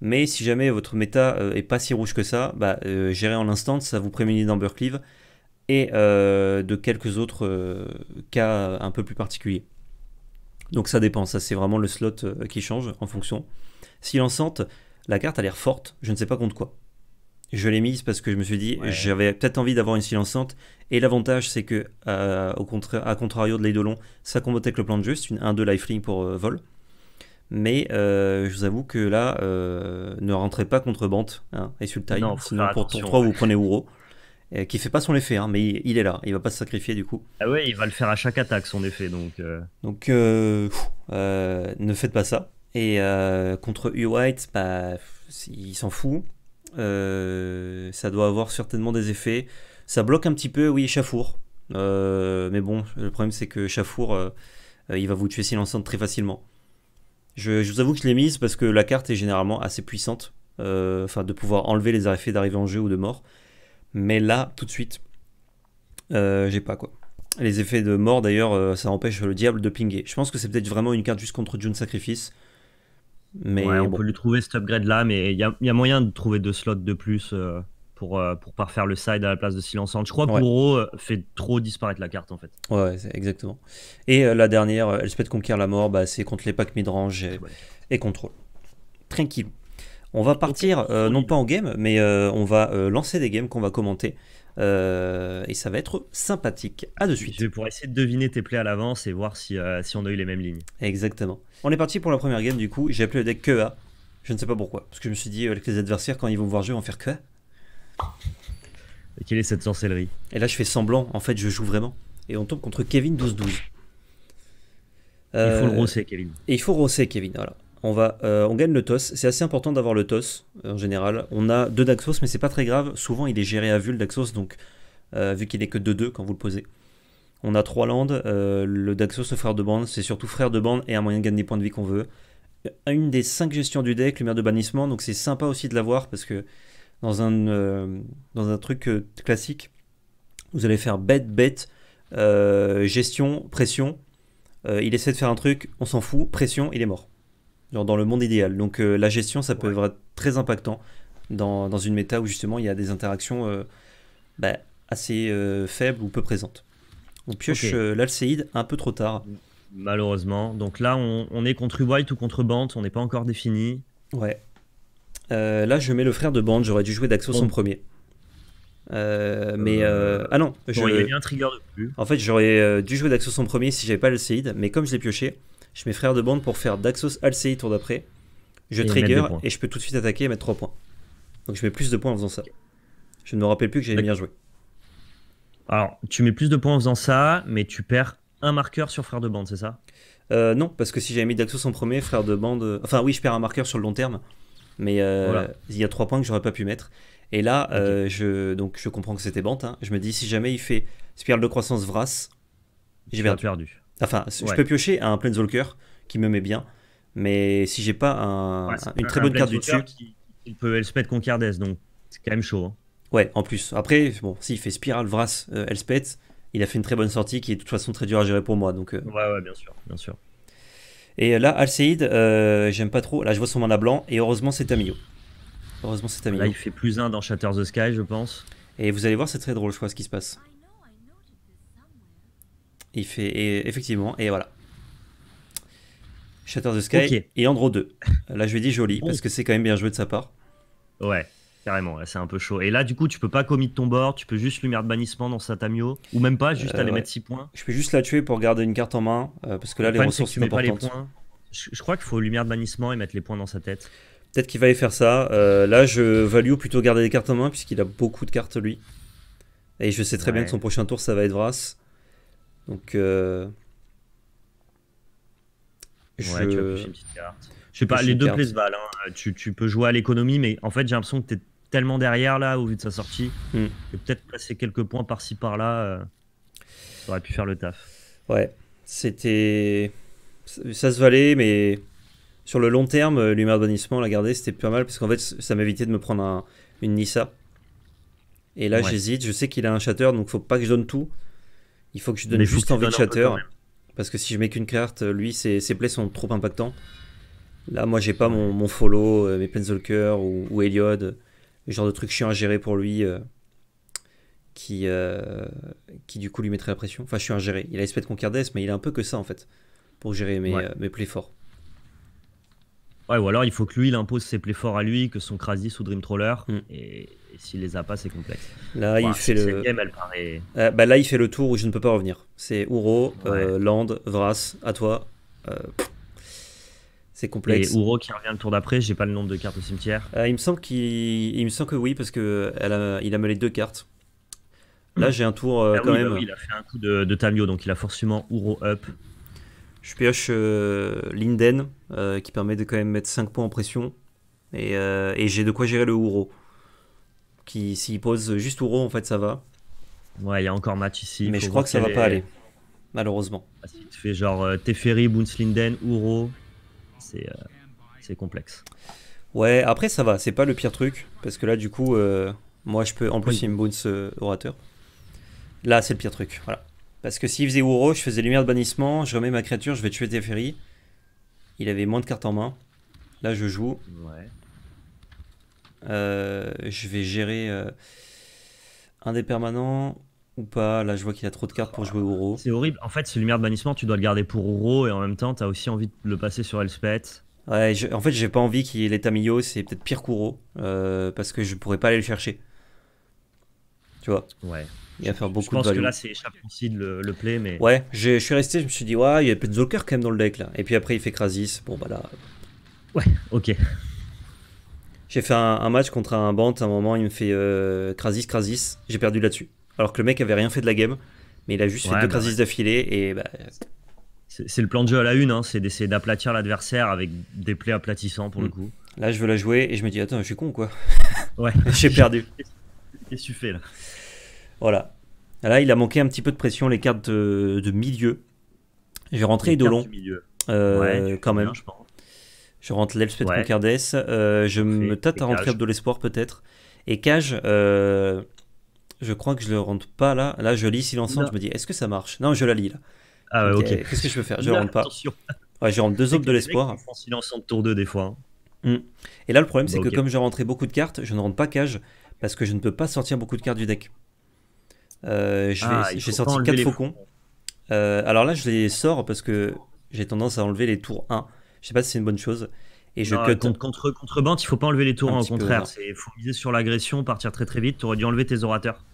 Mais si jamais votre méta euh, est pas si rouge que ça, bah, euh, gérer en l'instant, ça vous prémunit d'Ambercleave et euh, de quelques autres cas un peu plus particuliers. Donc ça dépend, ça c'est vraiment le slot qui change en fonction. Si la carte a l'air forte, je ne sais pas contre quoi. Je l'ai mise parce que je me suis dit, j'avais peut-être envie d'avoir une silenciante Et l'avantage, c'est que, euh, au contraire, à contrario de l'Eidolon, ça combattait avec le plan de juste, une 1-2 lifeling pour euh, vol. Mais euh, je vous avoue que là, ne rentrez pas contre Bante hein, et Sultai. sinon, pour ton 3, vous prenez Ouro. Qui fait pas son effet, hein, mais il, est là, il va pas se sacrifier du coup. Ah ouais, il va le faire à chaque attaque son effet donc. Donc ne faites pas ça. Et contre U-White, bah, il s'en fout. Euh, ça doit avoir certainement des effets. Ça bloque un petit peu, oui, Chafour. Euh, mais bon, le problème c'est que Chafour, euh, il va vous tuer l'enceinte très facilement. Je, vous avoue que je l'ai mise parce que la carte est généralement assez puissante. Enfin, de pouvoir enlever les effets d'arrivée en jeu ou de mort. Mais là, tout de suite, j'ai pas quoi. Les effets de mort d'ailleurs, ça empêche le diable de pinguer. Je pense que c'est peut-être vraiment une carte juste contre June Sacrifice. Mais on peut lui trouver cet upgrade-là, mais il y, a, moyen de trouver deux slots de plus euh, pour, euh, pour parfaire le side à la place de Hand. Je crois que euh, fait trop disparaître la carte, en fait. Ouais, exactement. Et la dernière, Elspeth conquérir la Mort, bah, c'est contre les packs midrange et, et contrôle. Tranquille. On va partir, non pas en game, mais on va lancer des games qu'on va commenter. Euh, et ça va être sympathique. À de suite. Je vais essayer de deviner tes plays à l'avance et voir euh, si, on a eu les mêmes lignes. Exactement. On est parti pour la première game du coup. J'ai appelé le deck que Je ne sais pas pourquoi. Parce que je me suis dit, avec euh, les adversaires, quand ils vont voir jouer, ils vont faire que Et quelle est cette sorcellerie Et là, je fais semblant. En fait, je joue vraiment. Et on tombe contre Kevin 12-12. il faut le rosser, Kevin. Et il faut rosser, Kevin. Voilà. On, va, euh, on gagne le toss. C'est assez important d'avoir le toss euh, en général. On a deux Daxos, mais c'est pas très grave. Souvent, il est géré à vue le Daxos, donc euh, vu qu'il n'est que 2-2 quand vous le posez. On a trois landes. le Daxos, le frère de bande, c'est surtout frère de bande et un moyen de gagner des points de vie qu'on veut. Une des cinq gestions du deck, lumière de bannissement, donc c'est sympa aussi de l'avoir parce que dans un, dans un truc classique, vous allez faire bête, bête, gestion, pression. il essaie de faire un truc, on s'en fout, pression, il est mort dans, le monde idéal. Donc euh, la gestion, ça peut être très impactant dans, une méta où justement il y a des interactions euh, bah, assez euh, faibles ou peu présentes. On pioche okay. un peu trop tard. Malheureusement. Donc là, on, est contre White ou contre Bande. on n'est pas encore défini. Ouais. là, je mets le frère de Bande. j'aurais dû jouer Daxo son premier. mais ah non, il y a eu un trigger de plus. En fait, j'aurais dû jouer Daxo son premier si j'avais pas l'Alcéide, mais comme je l'ai pioché, je mets frère de bande pour faire Daxos Alcei tour d'après. Je trigger et je peux tout de suite attaquer et mettre 3 points. Donc je mets plus de points en faisant ça. Je ne me rappelle plus que j'avais bien joué. Alors, tu mets plus de points en faisant ça, mais tu perds un marqueur sur frère de bande, c'est ça euh, Non, parce que si j'avais mis Daxos en premier, frère de bande. Euh, enfin, oui, je perds un marqueur sur le long terme, mais euh, il y a 3 points que j'aurais pas pu mettre. Et là, je, donc, je comprends que c'était bande. Hein. Je me dis, si jamais il fait spirale de croissance Vras, j'ai perdu. Enfin, je peux piocher un Planeswalker qui me met bien, mais si j'ai pas une très bonne carte du dessus. il peut Elspeth Concardes, donc c'est quand même chaud. Hein. Ouais, en plus. Après, bon, s'il fait Spiral, Vras, euh, Elspeth, il a fait une très bonne sortie qui est de toute façon très dure à gérer pour moi. Donc, euh. Ouais, ouais, bien sûr, bien sûr. Et euh, là, Alcéide, euh, j'aime pas trop. Là, je vois son mana blanc et heureusement, c'est Tamio. Heureusement, c'est Tamio. Là, il fait plus un dans Shatter the Sky, je pense. Et vous allez voir, c'est très drôle, je crois, ce qui se passe. Il fait effectivement et voilà. Shatter the Sky et Andro 2. Là, je lui ai joli parce que c'est quand même bien joué de sa part. Ouais, carrément, c'est un peu chaud. Et là, du coup, tu peux pas commit ton bord, tu peux juste lumière de bannissement dans sa Tamio, ou même pas, juste aller euh, mettre 6 points. Je peux juste la tuer pour garder une carte en main euh, parce que là, les ressources sont importantes. Pas Je, crois qu'il faut lumière de bannissement et mettre les points dans sa tête. Peut-être qu'il va aller faire ça. Euh, là, je value plutôt garder des cartes en main puisqu'il a beaucoup de cartes lui. Et je sais très bien que son prochain tour, ça va être Vras. Donc. Je... Euh, ouais, Je sais pas, les deux plus valent. Hein. Tu, tu, peux jouer à l'économie, mais en fait, j'ai l'impression que tu es tellement derrière là, au vu de sa sortie, mm. peut-être placer quelques points par-ci par-là, euh, aurait pu faire le taf. Ouais, c'était. Ça se valait, mais sur le long terme, euh, l'humeur bannissement, la garder, c'était pas mal, parce qu'en fait, ça m'évitait de me prendre une Nissa. Et là, j'hésite, je sais qu'il a un shatter, donc faut pas que je donne tout. Il faut que je donne juste envie de chatter, hein. Parce que si je mets qu'une carte, euh, lui, ses, ses plays sont trop impactants. Là, moi, j'ai pas mon, follow, euh, mes Penzolker ou, ou le euh, genre de truc chiant à gérer pour lui qui, qui, du coup, lui mettrait la pression. Enfin, je suis ingéré. Il a l'espèce de Concardes, mais il a un peu que ça, en fait, pour gérer mes, plays forts. Ouais, ou alors il faut que lui, il impose ses plays forts à lui, que son Krasis ou Dream Troller. Mm. Et et s'il les a pas, c'est complexe. Là, il fait le. Euh, bah là, il fait le tour où je ne peux pas revenir. C'est Uro, euh, Land, Vras, à toi. Euh, c'est complexe. Et Uro qui revient le tour d'après, j'ai pas le nombre de cartes au cimetière. il me semble qu'il, me semble que oui parce que a... il a deux cartes. Là, j'ai un tour ah quand bah même. il a fait un coup de, Tamio, donc il a forcément Uro up. Je pioche Linden qui permet de quand même mettre 5 points en pression et, et j'ai de quoi gérer le Uro qui s'il pose juste Uro en fait, ça va. Ouais, il y a encore match ici. Mais je crois que ça va pas aller, malheureusement. Ah, si tu fais genre euh, Teferi, Boonslinden, Ouro, euh, c'est complexe. Ouais, après ça va, c'est pas le pire truc, parce que là du coup, euh, moi je peux, en plus il me orateur. Là c'est le pire truc, voilà. Parce que s'il faisait Uro je faisais lumière de bannissement, je remets ma créature, je vais tuer Teferi. Il avait moins de cartes en main. Là je joue. Ouais. Euh, je vais gérer euh, un des permanents ou pas. Là, je vois qu'il a trop de cartes pour jouer Ouro. C'est horrible. En fait, ce lumière de bannissement, tu dois le garder pour Ouro et en même temps, tu as aussi envie de le passer sur Elspeth. Ouais, en fait, j'ai pas envie qu'il ait Tamio, c'est peut-être pire qu'Uro euh, parce que je pourrais pas aller le chercher. Tu vois Ouais. Il va faire beaucoup de Je pense que là, c'est aussi de le play, mais. Ouais, je, suis resté, je me suis dit, ouais, il y a peut-être zoker quand même dans le deck là. Et puis après, il fait Krasis. Bon, bah là. Ouais, ok. J'ai fait un, match contre un Bant, à un moment, il me fait Crasis, euh, Krasis, J'ai perdu là-dessus. Alors que le mec avait rien fait de la game, mais il a juste fait deux bah d'affilée et bah, c'est le plan de jeu à la une, hein, c'est d'essayer d'aplatir l'adversaire avec des plaies aplatissants pour le mm. coup. Là, je veux la jouer et je me dis, attends, je suis con quoi Ouais. J'ai perdu. Qu'est-ce que tu fais là Voilà. Là, il a manqué un petit peu de pression, les cartes de, de milieu. J'ai rentré de Euh, ouais, quand même. Je rentre l'Elspeth ouais. Euh, je me tâte à rentrer de l'Espoir peut-être. Et Cage, euh, je crois que je le rentre pas là. Là, je lis silence, je me dis, est-ce que ça marche Non, je la lis là. Ah ok. Euh, qu'est-ce que je peux faire Je ne rentre pas. Ouais, je rentre deux aubes de l'espoir. Silence, tour 2 des fois. Hein. Hum. Et là, le problème, c'est bah, que comme j'ai rentré beaucoup de cartes, je ne rentre pas Cage parce que je ne peux pas sortir beaucoup de cartes du deck. Ah, j'ai sorti 4 faucons. alors là, je les sors parce que j'ai tendance à enlever les tours 1. Je sais pas si c'est une bonne chose. Et je contre, contre, contrebande, il faut pas enlever les tours, hein, au contraire. Il faut miser sur l'agression, partir très très vite. Tu aurais dû enlever tes orateurs.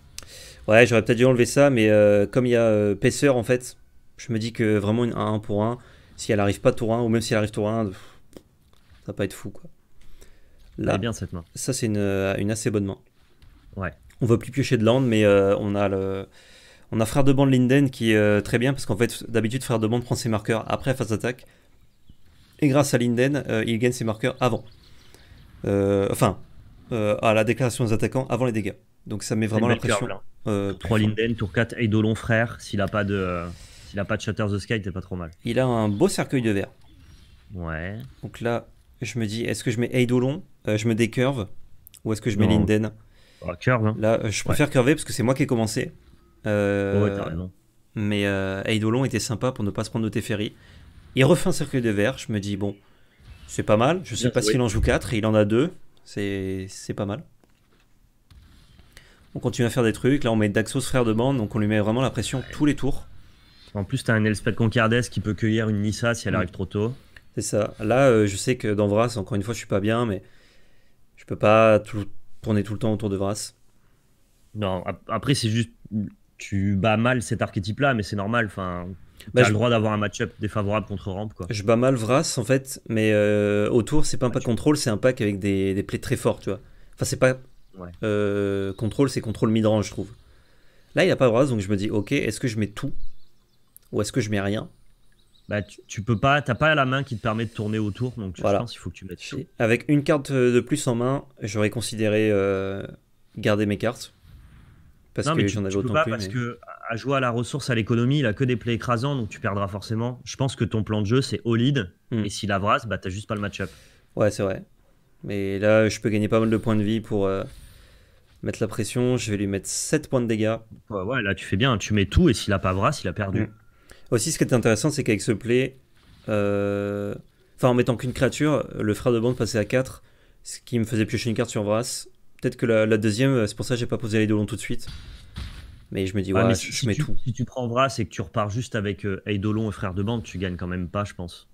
Ouais, j'aurais peut-être dû enlever ça, mais euh, comme il y a Pesseur en fait, je me dis que vraiment un 1 pour 1, si elle n'arrive pas tour 1, ou même si elle arrive tour 1, ça va pas être fou quoi. Là, bien cette main. Ça, c'est une, euh, assez bonne main. Ouais. On veut plus piocher de land, mais euh, on a le. On a Frère de Bande Linden qui est très bien parce qu'en fait, d'habitude, Frère de Bande prend ses marqueurs après phase attaque. Et grâce à Linden, euh, il gagne ses marqueurs avant. Euh, enfin, euh, à la déclaration des attaquants avant les dégâts. Donc ça met vraiment la pression. 3 Linden, tour 4 Eidolon frère. S'il a pas de, s'il a pas de Shatter the Sky, t'es pas trop mal. Il a un beau cercueil de verre. Ouais. Donc là, je me dis, est-ce que je mets Eidolon, je me décurve, ou est-ce que je mets Linden bah, curve, hein. Là, je préfère curver parce que c'est moi qui ai commencé. ouais, t'as raison. Mais euh, Eidolon était sympa pour ne pas se prendre de Teferi. Il refait un cercle de verre. Je me dis, bon, c'est pas mal. Je sais pas s'il en joue 4. Il en a 2. C'est pas mal. On continue à faire des trucs. Là, on met Daxos frère de bande. Donc, on lui met vraiment la pression tous les tours. En plus, t'as un Elspeth Concardes qui peut cueillir une Nissa si elle mm. arrive trop tôt. C'est ça. Là, euh, je sais que dans Vras, encore une fois, je suis pas bien, mais je peux pas tourner tout le temps autour de Vras. Non, après, c'est juste. Tu bats mal cet archétype-là, mais c'est normal. Enfin, bah, le droit d'avoir un match-up défavorable contre Ramp. Quoi. Je bats mal Vras en fait, mais euh, autour c'est pas un bah, pack contrôle, c'est un pack avec des, des plays très forts, tu vois. Enfin, c'est pas euh, contrôle, c'est contrôle mid-range, je trouve. Là, il a pas Vras, donc je me dis, ok, est-ce que je mets tout Ou est-ce que je mets rien bah, tu, peux pas, t'as pas la main qui te permet de tourner autour, donc voilà. je pense faut que tu mettes Avec une carte de plus en main, j'aurais considéré euh, garder mes cartes. Parce que j'en avais autant pas, Parce que à jouer à la ressource, à l'économie, il a que des plays écrasants, donc tu perdras forcément. Je pense que ton plan de jeu, c'est all lead, hmm. et s'il Vras, bah t'as juste pas le match-up. Ouais, c'est vrai. Mais là, je peux gagner pas mal de points de vie pour euh, mettre la pression. Je vais lui mettre 7 points de dégâts. Ouais, là, tu fais bien. Tu mets tout, et s'il a pas Vras, il a perdu. Hmm. Aussi, ce qui est intéressant, c'est qu'avec ce play, euh, enfin, en mettant qu'une créature, le frère de bande passait à 4, ce qui me faisait piocher une carte sur Vras. Peut-être que la, la deuxième, c'est pour ça que j'ai pas posé les deux longs tout de suite. Mais je me dis, ah, ouais, mais si, tu, prends Vras et que tu repars juste avec euh, Eidolon et Frère de Bande, tu gagnes quand même pas, je pense.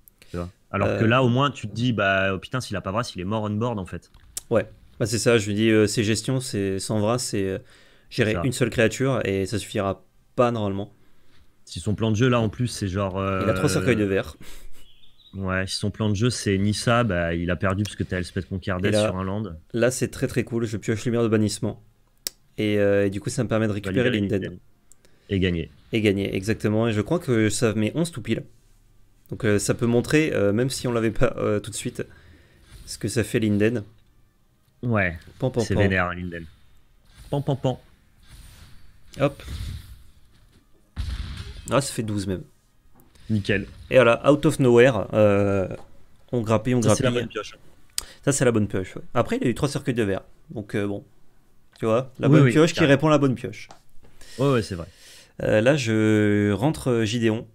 Alors que euh. là, au moins, tu te dis, bah oh, putain, s'il a pas Vras, il est mort on board en fait. Ouais, bah, c'est ça, je lui dis, euh, c'est gestion, c'est sans Vras, c'est gérer une seule créature et ça suffira pas normalement. Si son plan de jeu là en plus, c'est genre. Il a trois cercueils de verre. Ouais, si son plan de jeu c'est Nissa, bah, il a perdu parce que t'as Elspeth spectre sur un land. Là c'est très très cool, je pioche lumière de bannissement. Euh, et, du coup, ça me permet de récupérer l'Inden Et gagner. Et gagner, exactement. Et je crois que ça met 11 tout pile. Donc euh, ça peut montrer, euh, même si on l'avait pas tout de suite, ce que ça fait l'Inden. Ouais. C'est vénère, l'Inden. Pan, pan, pan. Hop. Ah, ça fait 12 même. Nickel. Et voilà, out of nowhere, on grappille, on grappille. Ça, c'est la bonne pioche. Ça, c'est la bonne Après, il a eu 3 circuits de verre. Donc bon. Tu vois, la bonne pioche qui répond la bonne pioche. Ouais, ouais, c'est vrai. Euh, là, je rentre euh, Gideon.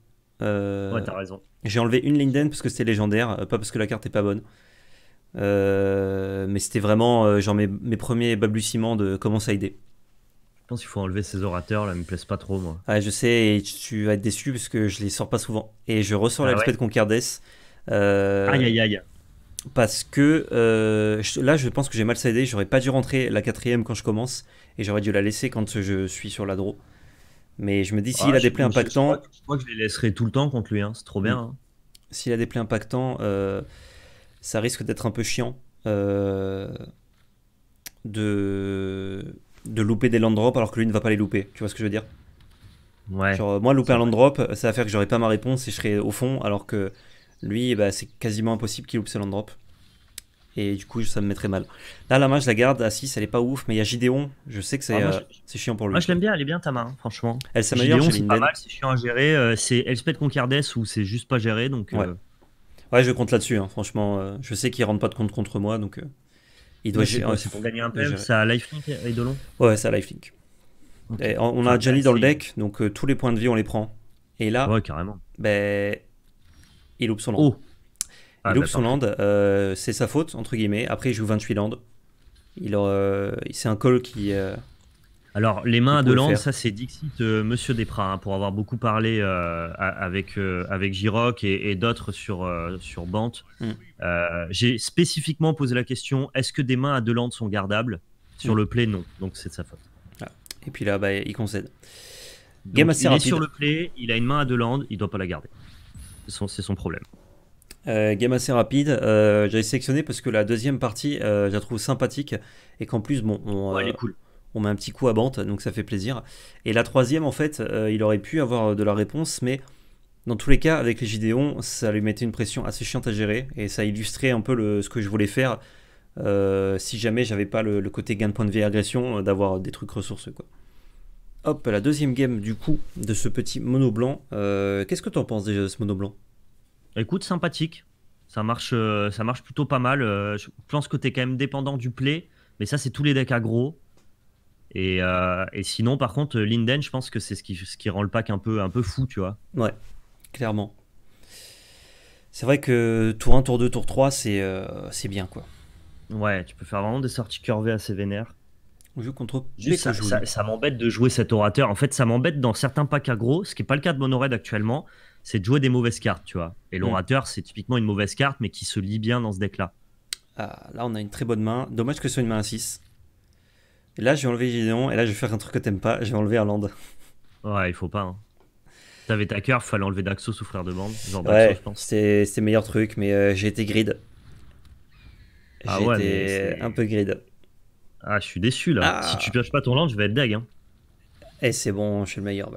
Euh, ouais, t'as raison. J'ai enlevé une Linden parce que c'était légendaire, pas parce que la carte est pas bonne. mais c'était vraiment genre mes, mes, premiers balbutiements de comment ça aider. Je pense qu'il faut enlever ces orateurs, là, ils me plaisent pas trop, moi. Ah, je sais, et tu vas être déçu parce que je les sors pas souvent. Et je ressors ah la ouais. de Aïe, aïe, aïe parce que euh, là, je pense que j'ai mal cédé. J'aurais pas dû rentrer la quatrième quand je commence et j'aurais dû la laisser quand je suis sur la draw. Mais je me dis, s'il ah, a des plays impactants. Je, crois que je les laisserai tout le temps contre lui, hein. c'est trop bien. Mm. Hein. S'il a des plays impactants, euh, ça risque d'être un peu chiant euh, de, de louper des land alors que lui ne va pas les louper. Tu vois ce que je veux dire Ouais. moi, louper un land drop, ça va faire que j'aurai pas ma réponse et je serai au fond alors que lui, bah, c'est quasiment impossible qu'il loupe ce land drop. Et du coup, ça me mettrait mal. Là, la main, je la garde à 6, elle n'est pas ouf, mais il y a Gideon, je sais que ah, euh, c'est chiant pour lui. Moi, je l'aime bien, elle est bien ta main, hein, franchement. Elle c'est pas mal, c'est chiant à gérer. Euh, c'est Elspeth Concardes ou c'est juste pas géré, donc. Ouais. Euh. je compte là-dessus, hein, franchement. je sais qu'il rentre pas de compte contre moi, donc. il doit C'est pour gagner un peu, ça a lifelink, Eidolon Ouais, ça a lifelink. On a ah, Jali bah, dans le deck, donc tous les points de vie, on les prend. Et là, ouais, carrément. Ben, il loupe son land. Oh. il ah, loupe son land, euh, c'est sa faute, entre guillemets. Après, il joue 28 lands. Euh, c'est un call qui. Euh, Alors, les mains à deux landes, ça, c'est Dixit euh, Monsieur Desprats, hein, pour avoir beaucoup parlé avec, avec Giroc et, d'autres sur, sur Bant. Mm. J'ai spécifiquement posé la question est-ce que des mains à deux landes sont gardables Sur mm. le play, non. Donc, c'est de sa faute. Ah. Et puis là, bah, il concède. Game il est sur le play, il a une main à deux landes, il doit pas la garder c'est son problème. Euh, game assez rapide. Euh, j'avais sélectionné parce que la deuxième partie, euh, je la trouve sympathique et qu'en plus, bon, on, on met un petit coup à bande, donc ça fait plaisir. Et la troisième, en fait, il aurait pu avoir de la réponse, mais dans tous les cas, avec les Gideons, ça lui mettait une pression assez chiante à gérer et ça illustrait un peu le, ce que je voulais faire si jamais j'avais pas le, côté gain de point de vie agression d'avoir des trucs ressources, quoi. Hop, la deuxième game du coup de ce petit mono blanc. Euh, qu'est-ce que tu en penses déjà de ce mono blanc Écoute, sympathique. Ça marche, euh, ça marche plutôt pas mal. Euh, je pense que tu quand même dépendant du play, mais ça, c'est tous les decks aggro. Et, sinon, par contre, Linden, je pense que c'est ce qui, ce qui rend le pack un peu, un peu fou, tu vois. Ouais, clairement. C'est vrai que tour 1, tour 2, tour 3, c'est bien, quoi. Ouais, tu peux faire vraiment des sorties curvées assez vénères. On joue contre Juste, ça, ça, ça m'embête de jouer cet orateur. En fait, ça m'embête dans certains packs aggro, ce qui n'est pas le cas de Monored actuellement, c'est de jouer des mauvaises cartes, tu vois. Et mm. l'orateur, c'est typiquement une mauvaise carte, mais qui se lit bien dans ce deck-là. Ah, là, on a une très bonne main. Dommage que ce soit une main à 6. là, je vais enlever Gideon, et là, je vais faire un truc que t'aimes pas, je vais enlever Irlande. Ouais, il faut pas. Hein. T'avais ta cœur, fallait enlever Daxos ou de Bande. J'en ouais, je pense. meilleur truc, mais euh, j'ai été grid. Ah j'ai été un peu grid. Ah, je suis déçu là. Si tu ah. pioches pas ton land, je vais être deg. Hein. Eh, c'est bon, je suis le meilleur.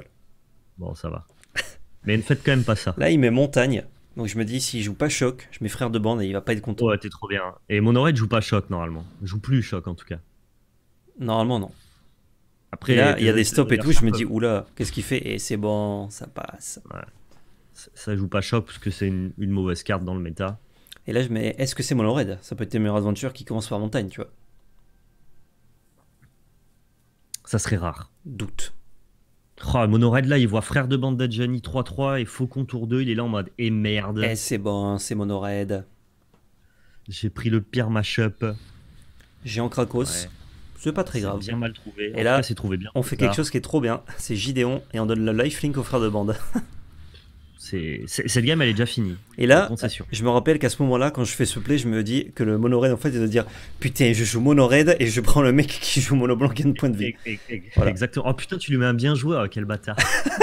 Bon, ça va. Mais ne faites quand même pas ça. Là, il met montagne. Donc je me dis, s'il joue pas choc, je mets frère de bande et il va pas être content. Ouais, t'es trop bien. Et Monorade joue pas choc normalement. Je joue plus choc en tout cas. Normalement, non. Après, il y a euh, des stops euh, et tout. Je me dis, euh. oula, qu'est-ce qu'il fait Et c'est bon, ça passe. Ouais. Ça joue pas choc parce que c'est une, mauvaise carte dans le méta. Et là, je mets, est-ce que c'est Monorade Ça peut être tes meilleures aventures qui commencent par montagne, tu vois. Ça serait rare. Doute. Oh, là, il voit frère de bande d'Adjani 3-3 et Faucon tour 2, il est là en mode et eh merde. Eh c'est bon, c'est Monoraid. J'ai pris le pire mashup. en Krakos. C'est pas très grave. bien mal trouvé. Et là, c'est trouvé bien. On fait quelque chose qui est trop bien. C'est Gideon et on donne le lifelink au frère de bande. cette gamme, elle est déjà finie. Et là, je me rappelle qu'à ce moment-là, quand je fais ce play, je me dis que le mono en fait, il de dire Putain, je joue mono et je prends le mec qui joue mono et point de vie. Exactement. Oh putain, tu lui mets un bien joueur, quel bâtard.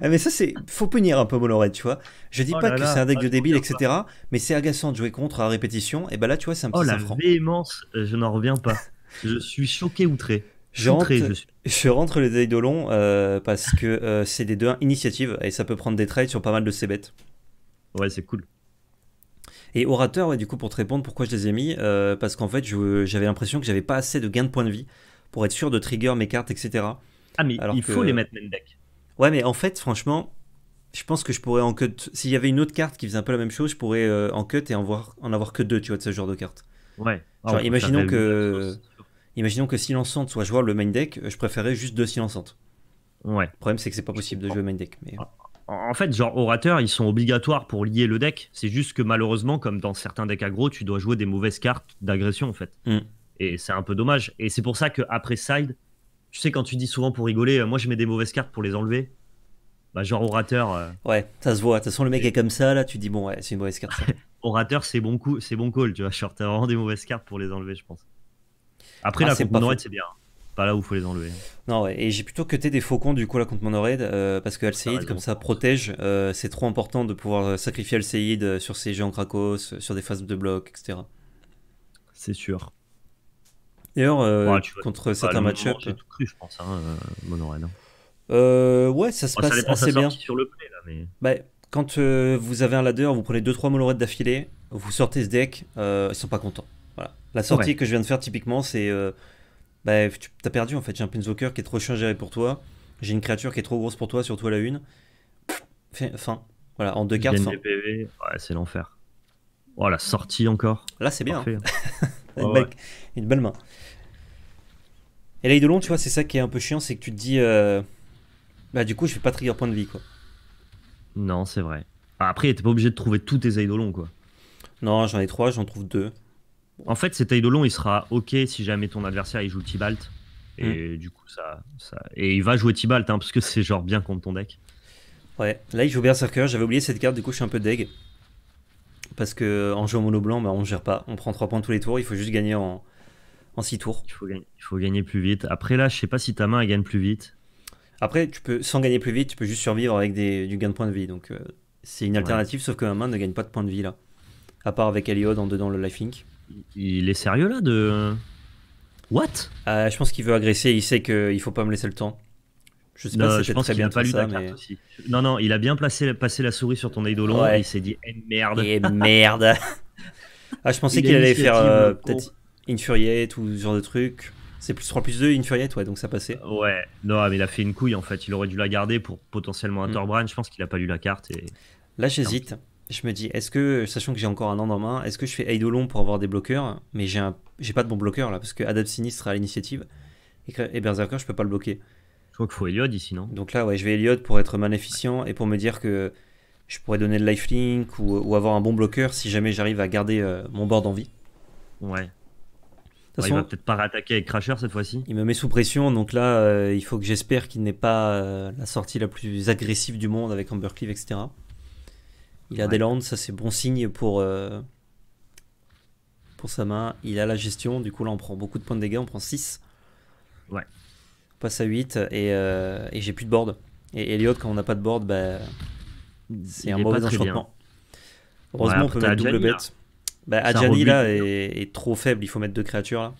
Ah, mais ça, c'est. Faut punir un peu mono tu vois. Je dis oh pas que c'est un deck ah, de débile, etc. Mais c'est agaçant de jouer contre à répétition. Et bah ben là, tu vois, c'est un petit Oh la véhémence, euh, je n'en reviens pas. je suis choqué, outré. Je rentre, les idolons de euh, parce que euh, c'est des deux initiatives et ça peut prendre des trades sur pas mal de ces bêtes. Ouais, c'est cool. Et orateur, ouais, du coup, pour te répondre, pourquoi je les ai mis euh, Parce qu'en fait, j'avais l'impression que j'avais pas assez de gains de points de vie pour être sûr de trigger mes cartes, etc. Ah, mais il faut les mettre même deck. Ouais, mais en fait, franchement, je pense que je pourrais en cut. S'il y avait une autre carte qui faisait un peu la même chose, je pourrais en cut et en, en avoir que deux, tu vois, de ce genre de cartes. Ouais. Ah, imaginons que. Imaginons que silençante soit jouable le main deck, euh, je préférais juste deux silençantes. Ouais. Le problème, c'est que c'est pas possible de jouer main deck. Mais... En fait, genre orateur, ils sont obligatoires pour lier le deck. C'est juste que malheureusement, comme dans certains decks aggro, tu dois jouer des mauvaises cartes d'agression en fait. Hmm. Et c'est un peu dommage. Et c'est pour ça qu'après side, tu sais, quand tu dis souvent pour rigoler, euh, moi je mets des mauvaises cartes pour les enlever. Bah, genre orateur. Euh, ouais, ça se voit. De toute façon, le mec est comme ça, là, tu dis bon, ouais, c'est une mauvaise carte. orateur, c'est bon, coup, bon call, tu vois. Genre, t'as vraiment des mauvaises cartes pour les enlever, je pense. Après, ah, la contre c'est bien. Pas là où il faut les enlever. Non, et j'ai plutôt cuté des faucons du coup là contre Monorade euh, parce que Alcéide, comme ça, protège. Euh, c'est trop important de pouvoir euh, sacrifier Alcéide sur ses géants Krakos, sur des phases de bloc, etc. C'est sûr. D'ailleurs, contre bah, certains match-up. tout cru, je pense, hein, Euh, ouais, ça se passe assez bien. Sur le play, bah, quand vous avez un ladder, vous prenez 2-3 mono-raid d'affilée, vous sortez ce deck, ils sont pas contents. La sortie que je viens de faire typiquement, c'est euh, bah, perdu en fait. J'ai un Pinzoker qui est trop chiant à pour toi. J'ai une créature qui est trop grosse pour toi, surtout à la une. Fin. Voilà, en deux cartes. c'est l'enfer. Oh, la sortie encore. Là, c'est bien. Hein. une, belle, main. Et là, tu vois, c'est ça qui est un peu chiant, c'est que tu te dis, euh, bah du coup, je vais pas trigger point de vie, quoi. Non, c'est vrai. Après, t'es pas obligé de trouver tous tes Eidolons, quoi. Non, j'en ai trois, j'en trouve deux. En fait, cet long il sera OK si jamais ton adversaire il joue Tibalt. Et hmm. du coup, ça, ça. Et il va jouer Tibalt, hein, parce que c'est genre bien contre ton deck. Ouais, là il joue Berserker, j'avais oublié cette carte, du coup je suis un peu deg. Parce que en jeu mono blanc, bah, on gère pas. On prend 3 points tous les tours, il faut juste gagner en, en 6 tours. Il faut, gagner, plus vite. Après là, je sais pas si ta main elle gagne plus vite. Après, tu peux sans gagner plus vite, tu peux juste survivre avec des, du gain de points de vie. Donc euh, c'est une alternative, sauf que ma main ne gagne pas de points de vie là. À part avec Eliod en dedans le lifelink. Il est sérieux là de. What ah, Je pense qu'il veut agresser, il sait qu'il faut pas me laisser le temps. Je sais pas pense qu'il pas ça, Non, non, il a bien placé, passé la souris sur ton idolon et il s'est dit eh, merde. Eh merde Ah, je pensais qu'il allait faire euh, peut-être Infuriate ou ce genre de truc. C'est plus 3 plus 2, Infuriate, ouais, donc ça passait. Euh, ouais, non, mais il a fait une couille en fait. Il aurait dû la garder pour potentiellement un mm. Torbran. Je pense qu'il a pas lu la carte. Et... Là, j'hésite je me dis, est-ce que, sachant que j'ai encore un an dans main, est-ce que je fais Eidolon pour avoir des bloqueurs Mais j'ai, un, j'ai pas de bon bloqueur là, parce que Adapt Sinistre a l'initiative et, et Berserker, je peux pas le bloquer. Je crois qu'il faut Eliod ici, non Donc là, ouais, je vais Elliot pour être maléficient et pour me dire que je pourrais donner le lifelink ou, ou avoir un bon bloqueur si jamais j'arrive à garder euh, mon board en vie. Ouais. il va peut-être pas réattaquer avec Crasher cette fois-ci. Il me met sous pression, donc là, euh, il faut que j'espère qu'il n'est pas euh, la sortie la plus agressive du monde avec Ambercleave, etc. Il a des lands, ça c'est bon signe pour, euh, pour sa main. Il a la gestion, du coup là on prend beaucoup de points de dégâts, on prend 6. Ouais. On passe à 8 euh, et, j'ai plus de board. Et Elliot, quand on n'a pas de board, bah, c'est un mauvais enchantement. Heureusement, on peut mettre double bête. Hein. Bah, Adjani là hein. est, trop faible, il faut mettre deux créatures là.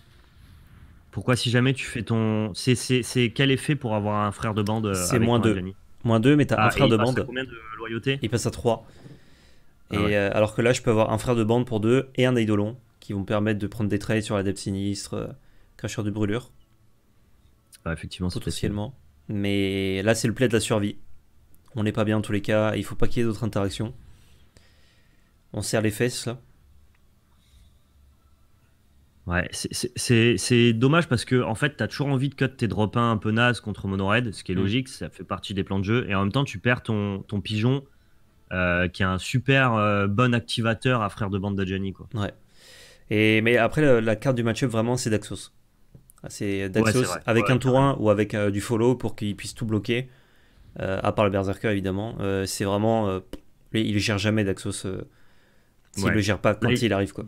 Pourquoi si jamais tu fais ton. C'est quel effet pour avoir un frère de bande euh, C'est moins 2. Moins 2, mais t'as un ah, frère de bande. de loyauté Il passe à 3. Ah euh, alors que là, je peux avoir un frère de bande pour deux et un eidolon qui vont permettre de prendre des traits sur l'adepte sinistre, euh, de brûlure. Ah, effectivement, potentiellement. Mais là, c'est le play de la survie. On n'est pas bien en tous les cas. Il faut pas qu'il y ait d'autres interactions. On serre les fesses là. Ouais, c'est dommage parce que en fait, t'as toujours envie de cut tes drop 1 un peu naze contre monoraid, ce qui est mm. logique, ça fait partie des plans de jeu, et en même temps, tu perds ton, ton pigeon euh, qui est un super euh, bon activateur à frère de bande d'Adjani. Ouais. Et, mais après, la, carte du match-up, vraiment, c'est Daxos. Ah, c'est Daxos avec un tour 1 ou avec euh, du follow pour qu'il puisse tout bloquer, à part le Berserker évidemment. c'est vraiment. il ne gère jamais Daxos s'il ne le gère pas quand il, arrive. Quoi.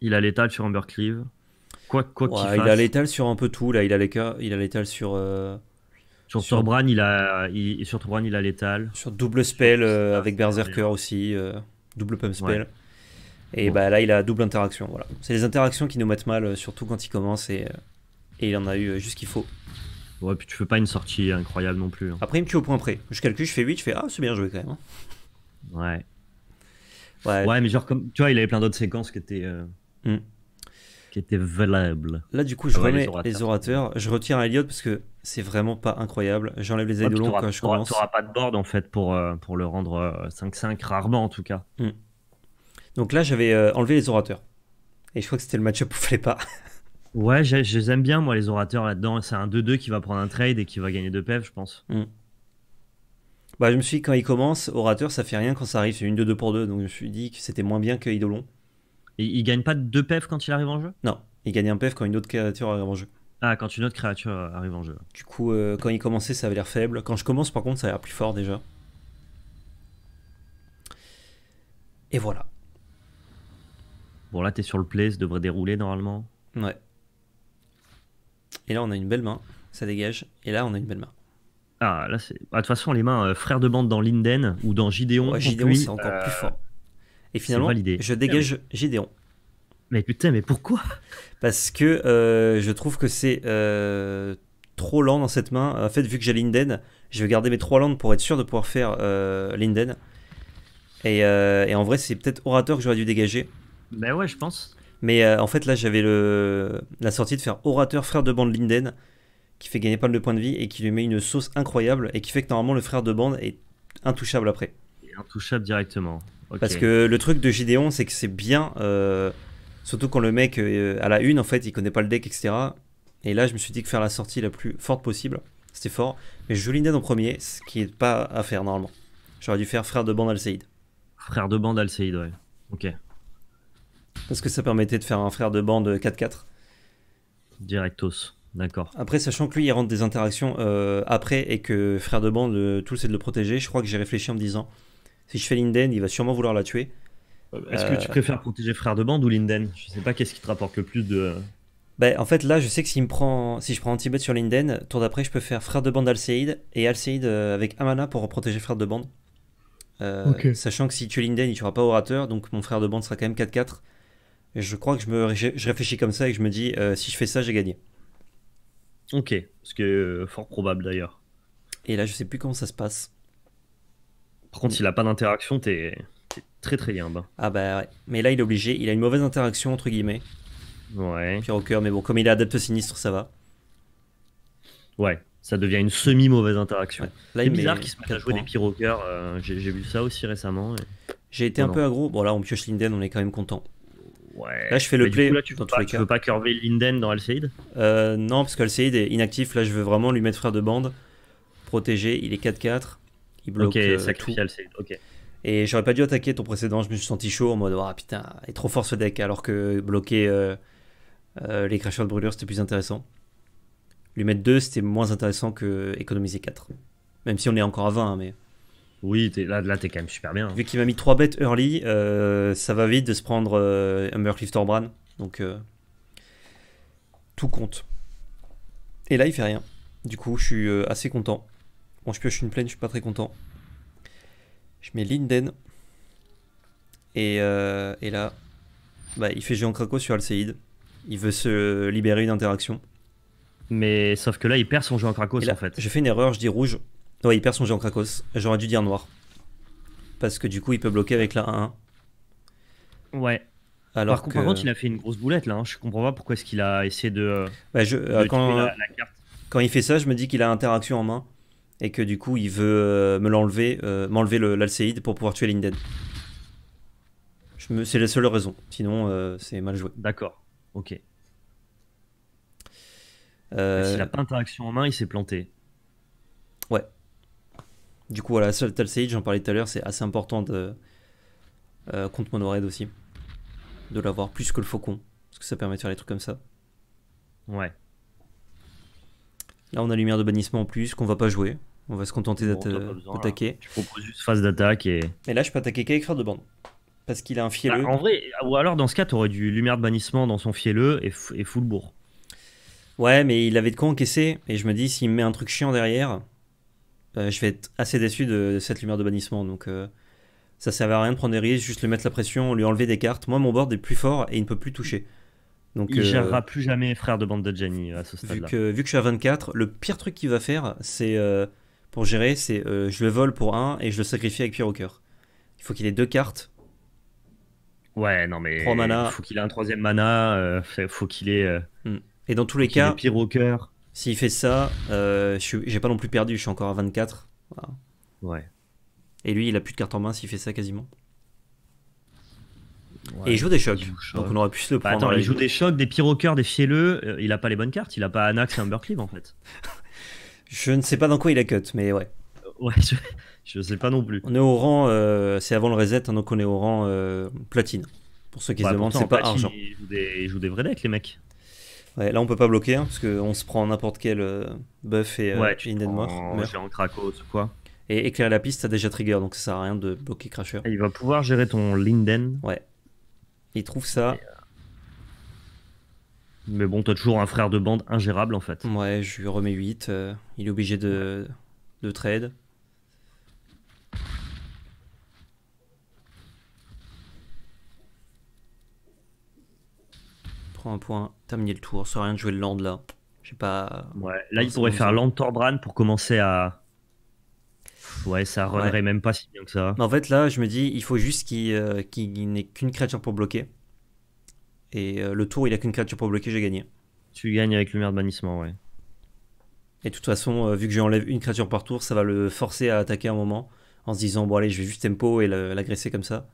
Il a l'étal sur Ambercleave. Quoi, quoi qu'il Il a l'étal sur un peu tout. Là, il a l'étal sur. Sur, Bran, il a, il, sur il a létal. Sur double spell euh, avec Berserker aussi, euh, double pump spell. Et bah là, il a double interaction. C'est les interactions qui nous mettent mal, euh, surtout quand il commence et, il en a eu juste ce qu'il faut. Ouais, puis tu fais pas une sortie incroyable non plus. Hein. Après, il me tue au point près. Je calcule, je fais 8, je fais Ah, c'est bien joué quand même. Hein. Ouais. ouais. Ouais, mais genre, comme, tu vois, il avait plein d'autres séquences qui étaient. Hmm était valable. Là, du coup, je remets les orateurs. Je retire Elliot parce que c'est vraiment pas incroyable. J'enlève les idolons quand je commence. Tu pas de board en fait pour, euh, pour le rendre 5-5, euh, rarement en tout cas. Hmm. Donc là, j'avais euh, enlevé les orateurs. Et je crois que c'était le match-up où il fallait pas. ouais, je, les aime bien, moi, les orateurs là-dedans. C'est un 2-2 qui va prendre un trade et qui va gagner 2 PEV, je pense. Hmm. Bah, je me suis dit, quand il commence, orateur, ça fait rien quand ça arrive. C'est une 2-2 pour 2. Donc je me suis dit que c'était moins bien que Idolon. Et il gagne pas deux PEF quand il arrive en jeu Non, il gagne un PEF quand une autre créature arrive en jeu. Ah, quand une autre créature arrive en jeu. Du coup, euh, quand il commençait, ça avait l'air faible. Quand je commence, par contre, ça a l'air plus fort déjà. Et voilà. Bon, là, t'es sur le play, ça devrait dérouler normalement. Ouais. Et là, on a une belle main. Ça dégage. Et là, on a une belle main. Ah, là, c'est. Ah, de toute façon, les mains euh, frères de bande dans Linden ou dans Gideon. c'est encore plus euh, fort. Et finalement, je dégage ah Gideon Mais putain, mais pourquoi Parce que euh, je trouve que c'est euh, trop lent dans cette main. En fait, vu que j'ai Linden, je vais garder mes trois landes pour être sûr de pouvoir faire euh, Linden. Et, en vrai, c'est peut-être Orateur que j'aurais dû dégager. Bah ouais, je pense. Mais en fait, là, j'avais le... la sortie de faire Orateur frère de bande Linden, qui fait gagner pas mal de points de vie et qui lui met une sauce incroyable et qui fait que normalement le frère de bande est intouchable après. intouchable directement. Parce que le truc de Gideon, c'est que c'est bien, euh, surtout quand le mec euh, à la une, en fait, il connaît pas le deck, etc. Et là, je me suis dit que faire la sortie la plus forte possible, c'était fort. Mais l'ai mis en premier, ce qui est pas à faire normalement. J'aurais dû faire frère de bande Alcéide. Frère de bande Alcéide, ouais. Ok. Parce que ça permettait de faire un frère de bande 4-4. Directos, d'accord. Après, sachant que lui, il rentre des interactions euh, après et que frère de bande, tout c'est de le protéger, je crois que j'ai réfléchi en me disant si je fais Linden, il va sûrement vouloir la tuer. Euh, est-ce que tu euh, préfères protéger Frère de Bande ou Linden Je sais pas qu'est-ce qui te rapporte le plus de. Ben en fait, là, je sais que si, je prends Antibet sur Linden, tour d'après, je peux faire Frère de Bande Alcéide et Alcéide euh, avec Amana pour protéger Frère de Bande. Sachant que si tu Linden, il tuera pas Orateur, donc mon Frère de Bande sera quand même 4-4. Je crois que je, me... réfléchis comme ça et que je me dis, si je fais ça, j'ai gagné. Ok, ce qui est fort probable d'ailleurs. Et là, je sais plus comment ça se passe. Par contre, s'il a pas d'interaction, t'es très très bien. Ah bah ouais. Mais là, il est obligé. Il a une mauvaise interaction, entre guillemets. Ouais. Pire mais bon, comme il est adepte sinistre, ça va. Ouais, ça devient une semi-mauvaise interaction. Là, Là, C'est bizarre qu'il se mette à jouer des euh, j'ai, vu ça aussi récemment. J'ai été un peu aggro. Bon, là, on pioche Linden, on est quand même content. Ouais. Là, je fais le play. là, tu veux, pas, curver Linden dans al euh, Non, parce Al-Said est inactif. Là, je veux vraiment lui mettre frère de bande. Protégé, il est 4-4. Il bloque euh, Et j'aurais pas dû attaquer ton précédent, je me suis senti chaud en mode ah putain, est trop fort ce deck, alors que bloquer euh, euh, les crashers de brûlure c'était plus intéressant. Lui mettre 2 c'était moins intéressant que économiser 4. Même si on est encore à 20, hein, mais. Oui, es, là, t'es quand même super bien. Hein. Vu qu'il m'a mis 3 bêtes early, ça va vite de se prendre un Humbercliff Torbran. Donc tout compte. Et là il fait rien. Du coup je suis assez content. Bon, je pioche une plaine, je suis pas très content. Je mets Linden. Et, euh, et là, bah, il fait géant Krakos sur Alcéide. Il veut se libérer d'interaction. Mais sauf que là, il perd son géant Krakos. en fait. J'ai fait une erreur, je dis rouge. Ouais, il perd son géant Krakos. J'aurais dû dire noir. Parce que du coup, il peut bloquer avec la 1-1. Ouais. Alors par, contre, il a fait une grosse boulette là. Hein. Je comprends pas pourquoi est-ce qu'il a essayé de. Bah, euh, quand il fait ça, je me dis qu'il a interaction en main et que du coup il veut euh, me l'enlever, euh, m'enlever l'alcéide pour pouvoir tuer l'Indead. C'est la seule raison, sinon euh, c'est mal joué. D'accord, ok. Euh, bah, s'il n'a pas interaction en main, il s'est planté. Ouais. Du coup, voilà, seule alcéide, j'en parlais tout à l'heure, c'est assez important de, contre mon aussi. De l'avoir plus que le faucon, parce que ça permet de faire des trucs comme ça. Ouais. Là, on a lumière de bannissement en plus qu'on va pas jouer. On va se contenter euh, d'attaquer. Tu juste phase d'attaque et. Mais là, je peux attaquer qu'avec frère de bande. Parce qu'il a un fielleux. Bah, en vrai, ou alors dans ce cas, t'aurais du lumière de bannissement dans son fielleux et, et full bourre Ouais, mais il avait de quoi encaisser. Et je me dis, s'il me met un truc chiant derrière, bah, je vais être assez déçu de, cette lumière de bannissement. Donc euh, ça servait à rien de prendre des risques, juste lui mettre la pression, lui enlever des cartes. Moi, mon board est plus fort et il ne peut plus toucher. Donc, il euh, gérera plus jamais frère de bande de Jenny euh, à ce stade-là. Vu que, je suis à 24, le pire truc qu'il va faire, c'est euh, pour gérer, c'est je le vole pour un et je le sacrifie avec Pierre au cœur. Il faut qu'il ait deux cartes Ouais, non, mais mana. faut qu'il ait un troisième mana, faut qu'il ait. Hmm. et dans tous les cas, au cœur. S'il fait ça, j'ai pas non plus perdu, je suis encore à 24. Ouais. Et lui, il a plus de cartes en main s'il fait ça quasiment et il joue des chocs. donc on aurait pu se le bah, prendre. attends, il joue des chocs, des pyroqueurs, des fielleux. Euh, il a pas les bonnes cartes. Il a pas Anax et Humbercleave en fait. je ne sais pas dans quoi il a cut, mais ouais. Euh, ouais, je, sais pas non plus. On est au rang, euh, c'est avant le reset, hein, donc on est au rang platine. Pour ceux qui se demandent, c'est pas argent. Il joue des, vrais decks, les mecs. Ouais, là on peut pas bloquer hein, parce parce qu'on se prend n'importe quel buff et ouais, j'ai un ou quoi. Et éclairer la piste, ça déjà trigger, donc ça sert à rien de bloquer Crasher. il va pouvoir gérer ton Linden. Ouais. Il trouve ça. Euh, mais bon, t'as toujours un frère de bande ingérable en fait. Ouais, je lui remets 8. Euh, il est obligé de, de trade. Prends un point, terminer le tour. Ça rien de jouer le land là. J'ai pas. Ouais, là il pourrait faire land Torbran pour commencer à, ouais, ça runnerait même pas si bien que ça. en fait, là, je me dis, il faut juste qu'il euh, n'ait qu'une créature pour bloquer. Et euh, le tour, il a qu'une créature pour bloquer, j'ai gagné. Tu gagnes avec le merde de bannissement, ouais. Et de toute façon, euh, vu que j'enlève une créature par tour, ça va le forcer à attaquer un moment en se disant, bon, allez, je vais juste tempo et l'agresser comme ça.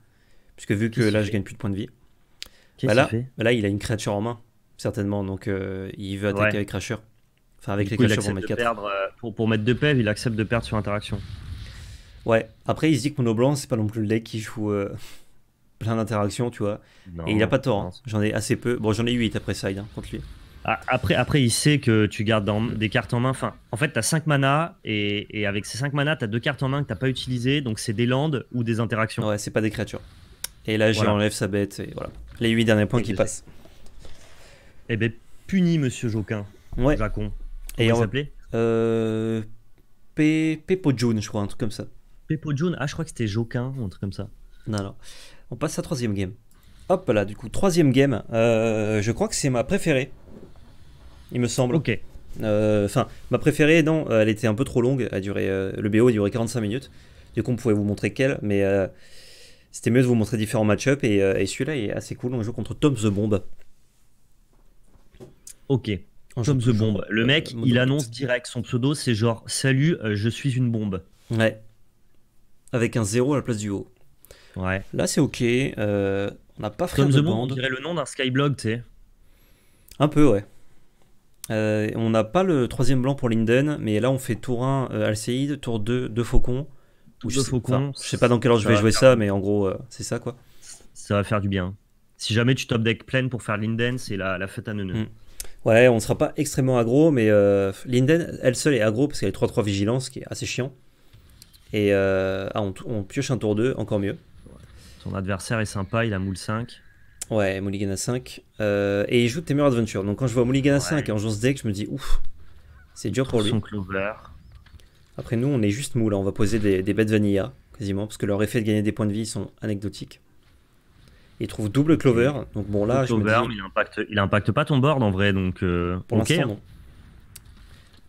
Puisque vu que là, je gagne plus de points de vie. Bah là, bah là, il a une créature en main, certainement. Donc, il veut attaquer avec Crasher. Enfin, avec les collègues pour mettre 4 pour, pour mettre 2 pèves, e il accepte de perdre sur interaction. Ouais, après il se dit que Mono Blanc, c'est pas non plus le deck qui joue euh, plein d'interactions, tu vois. Non, et il a pas tort, hein. j'en ai assez peu. Bon, j'en ai 8 après side hein, contre lui. Ah, après, après, il sait que tu gardes des cartes en main. Enfin, en fait, tu as 5 mana et, avec ces 5 mana, t'as as deux cartes en main que t'as pas utilisées. Donc, c'est des landes ou des interactions. Ouais, c'est pas des créatures. Et là, j'enlève sa bête et voilà. Les 8 derniers points qui passent. Eh ben, puni, monsieur Joquin. Ouais. con, Comment et il s'appelait euh, June, je crois, un truc comme ça. Pepo June, ah, je crois que c'était Joquin ou un truc comme ça. Non, non. On passe à troisième game. Hop là, du coup, troisième game. Euh, je crois que c'est ma préférée. Il me semble. Ok. Euh, enfin, ma préférée, non, elle était un peu trop longue. Elle durait, euh, le BO durait 45 minutes. Du coup, on pouvait vous montrer quelle, mais c'était mieux de vous montrer différents match-up. Et, celui-là est assez cool. On joue contre Tom the Bomb. Ok. Tom the Bomb. Le mec, il annonce direct. Son pseudo, c'est genre Salut, je suis une bombe. Ouais avec un 0 à la place du haut. Ouais. Là, c'est ok. Euh, on n'a pas frère de the on dirait le nom d'un skyblog, tu sais. Un peu, ouais. Euh, on n'a pas le troisième blanc pour Linden, mais là, on fait tour 1 euh, tour 2 de faucon deux je, sais, je sais pas dans quel ordre je vais jouer ça, mais en gros, c'est ça, quoi. Ça va faire du bien. Si jamais tu top deck pleine pour faire Linden, c'est la, la, fête à neuneu hmm. Ouais, on sera pas extrêmement aggro, mais Linden, elle seule est aggro parce qu'elle est 3-3 vigilance, ce qui est assez chiant. Et euh, ah, on, pioche un tour 2, encore mieux. Son adversaire est sympa, il a moule 5. Ouais, Mulligan à 5. Euh, et il joue Temer Adventure. Donc quand je vois Mulligan à 5 et ce Deck, je me dis, ouf, c'est dur pour lui. Son clover. Après, nous, on est juste moule. Hein. On va poser des, bêtes vanilla, quasiment, parce que leur effet de gagner des points de vie sont anecdotiques. Il trouve double clover. Donc bon, là, je mais il impacte, pas ton board en vrai. Donc, euh, hein.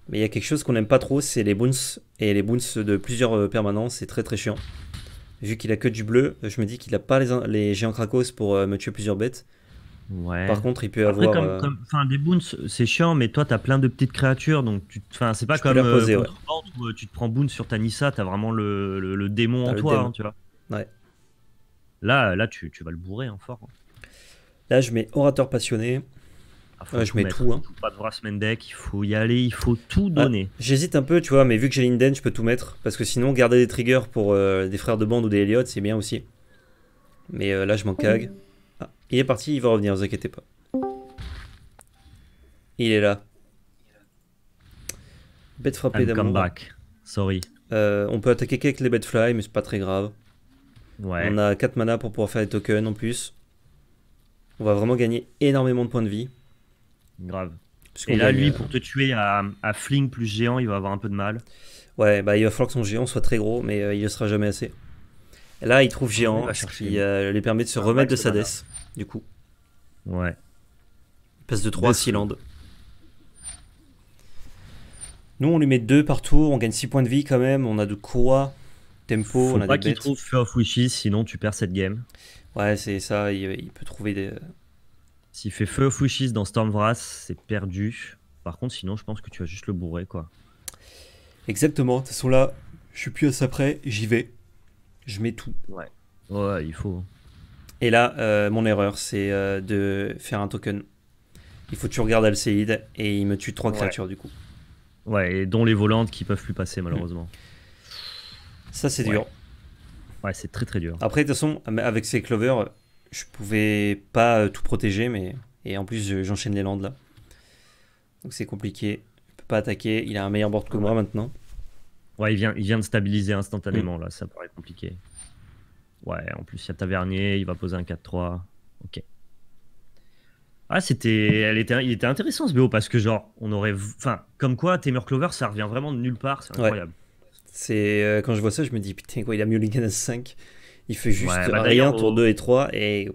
Mais il y a quelque chose qu'on n'aime pas trop, c'est les boons. Et les boons de plusieurs euh, permanents, c'est très très chiant. Vu qu'il a que du bleu, je me dis qu'il n'a pas les, géants Krakos pour euh, me tuer plusieurs bêtes. Par contre, il peut avoir. Euh, enfin, des boons, c'est chiant, mais toi, t'as plein de petites créatures, donc tu, c'est pas comme poser, tu te prends boons sur ta Nissa, t'as vraiment le, démon en toi, hein, tu vois. Ouais. Là, là, tu, vas le bourrer hein, fort. Hein. Là, je mets orateur passionné je mets tout. Hein. pas de il faut y aller, il faut tout donner. J'hésite un peu, tu vois, mais vu que j'ai Linden, je peux tout mettre. Parce que sinon, garder des triggers pour euh, des frères de bande ou des Elliot, c'est bien aussi. Mais euh, là, je m'en cague. Ah, il est parti, il va revenir, ne vous inquiétez pas. Il est là. Bête frappée d'amour. sorry. Euh, on peut attaquer quelques les bêtes fly, mais c'est pas très grave. On a 4 mana pour pouvoir faire des tokens en plus. On va vraiment gagner énormément de points de vie. Grave. Et là, lui, euh, pour te tuer à, Fling plus géant, il va avoir un peu de mal. Ouais, bah, il va falloir que son géant soit très gros, mais euh, il ne sera jamais assez. là, il trouve ah, géant, qui euh, lui permet de se ah, remettre de sa death, du coup. Ouais. Il passe de 3 à 6 Nous, on lui met 2 par tour, on gagne 6 points de vie quand même, on a de quoi tempo, on a pas qu'il trouve Fear sinon tu perds cette game. Ouais, c'est ça, il peut trouver des... S'il fait feu Fushis dans Stormvras, c'est perdu. Par contre, sinon, je pense que tu vas juste le bourrer, quoi. Exactement. De toute façon, là, je suis plus à ça près, j'y vais. Je mets tout. Ouais. Ouais, il faut. Et là, euh, mon erreur, c'est euh, de faire un token. Il faut que tu regardes Alcéide et il me tue trois créatures du coup. Ouais, et dont les volantes qui peuvent plus passer malheureusement. Ça, c'est dur. Ouais, c'est très très dur. Après, de toute façon, avec ces clovers, je pouvais pas euh, tout protéger, mais et en plus j'enchaîne les landes là. Donc c'est compliqué. Je peux pas attaquer. Il a un meilleur board que moi maintenant. Ouais, il vient, il vient de stabiliser instantanément mm. là. Ça paraît compliqué. Ouais, en plus il y a Tavernier, il va poser un 4-3. Ok. Ah, c'était, elle était, il était intéressant ce BO parce que genre, on aurait, enfin, comme quoi, Temer Clover, ça revient vraiment de nulle part, c'est incroyable. C'est euh, quand je vois ça, je me dis putain quoi, il a mieux à 5. Il fait juste rien, tour 2 et 3, et...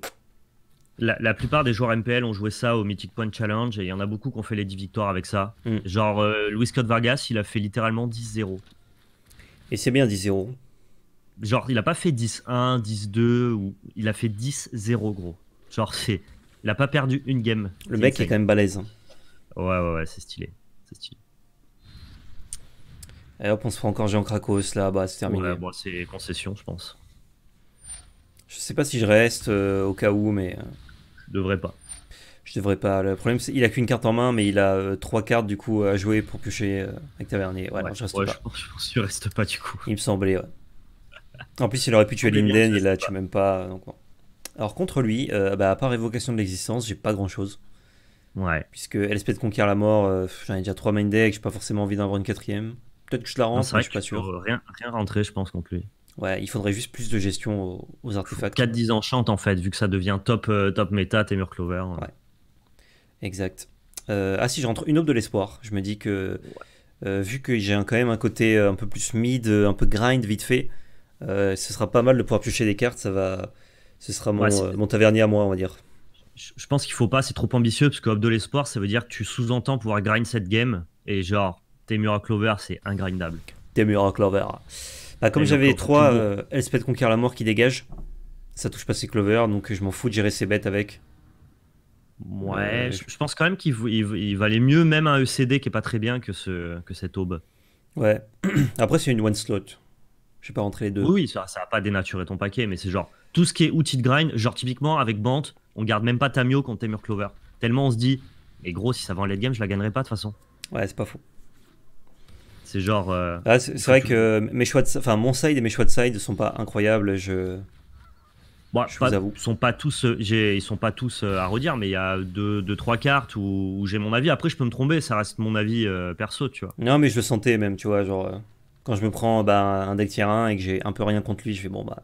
La, plupart des joueurs MPL ont joué ça au Mythic Point Challenge, et il y en a beaucoup qui ont fait les 10 victoires avec ça. Mm. Genre, euh, Louis Scott Vargas, il a fait littéralement 10-0. Et c'est bien 10-0. Genre, il a pas fait 10-1, 10-2, ou... il a fait 10-0, gros. Genre, c'est... Il a pas perdu une game. Le mec est quand même balèze. Hein. Ouais, ouais, ouais, c'est stylé. C'est stylé. Et hop, on se prend encore Jean Krakos là, bas c'est terminé. Ouais, bon, c'est concession, je pense. Je sais pas si je reste euh, au cas où, mais. Euh, je devrais pas. Je devrais pas. Le problème, c'est qu'il a qu'une carte en main, mais il a euh, trois cartes du coup à jouer pour piocher avec Tavernier. Ouais, je reste pas. pense, pas du coup. Il me semblait, ouais. En plus, il aurait pu tuer Linden, il la tué même pas. Donc, Alors, contre lui, bah, à part évocation de l'existence, j'ai pas grand chose. Ouais. Puisque LSP de conquérir la mort, j'en ai déjà trois main j'ai pas forcément envie d'en avoir une quatrième. Peut-être que je la rentre, mais je suis pas sûr. Rien, rien rentrer, je pense, contre lui. Ouais, il faudrait juste plus de gestion aux, artefacts. 4-10 enchantes en fait, vu que ça devient top, euh, top méta, Témur Clover. Ouais. Exact. Euh, ah si, j'entre une aube de l'espoir. Je me dis que, euh, vu que j'ai quand même un côté un peu plus mid, un peu grind vite fait, ce sera pas mal de pouvoir piocher des cartes. Ça va, ce sera mon, tavernier à moi, on va dire. Je pense qu'il faut pas, c'est trop ambitieux, parce que Aube de l'espoir, ça veut dire que tu sous-entends pouvoir grind cette game, et genre, Témur Clover, c'est ingrindable. Témur Clover. Bah, comme j'avais trois euh, Elspeth conquiert la mort qui dégage, ça touche pas ses clover, donc je m'en fous de gérer ses bêtes avec. Ouais, euh, je, pense quand même qu'il valait mieux même un ECD qui est pas très bien que, ce, que cette aube. Ouais. Après, c'est une one slot. Je vais pas rentrer les deux. Oui, ça, ça va pas dénaturer ton paquet, mais c'est genre tout ce qui est outil de grind, genre typiquement avec Bant, on garde même pas Tamio contre Temur Clover. Tellement on se dit, mais gros, si ça va en late game, je la gagnerai pas de toute façon. Ouais, c'est pas faux. C'est genre. Euh, ah, c'est vrai que mes choix enfin, mon side et mes choix de side ne sont pas incroyables. Je. je vous avoue. Sont pas tous, ils sont pas tous euh, euh, à redire, mais il y a deux, deux trois cartes où, j'ai mon avis. Après, je peux me tromper, ça reste mon avis perso, tu vois. Non, mais je le sentais même, tu vois, genre quand je me prends bah, un deck tier 1 et que j'ai un peu rien contre lui, je fais bon bah.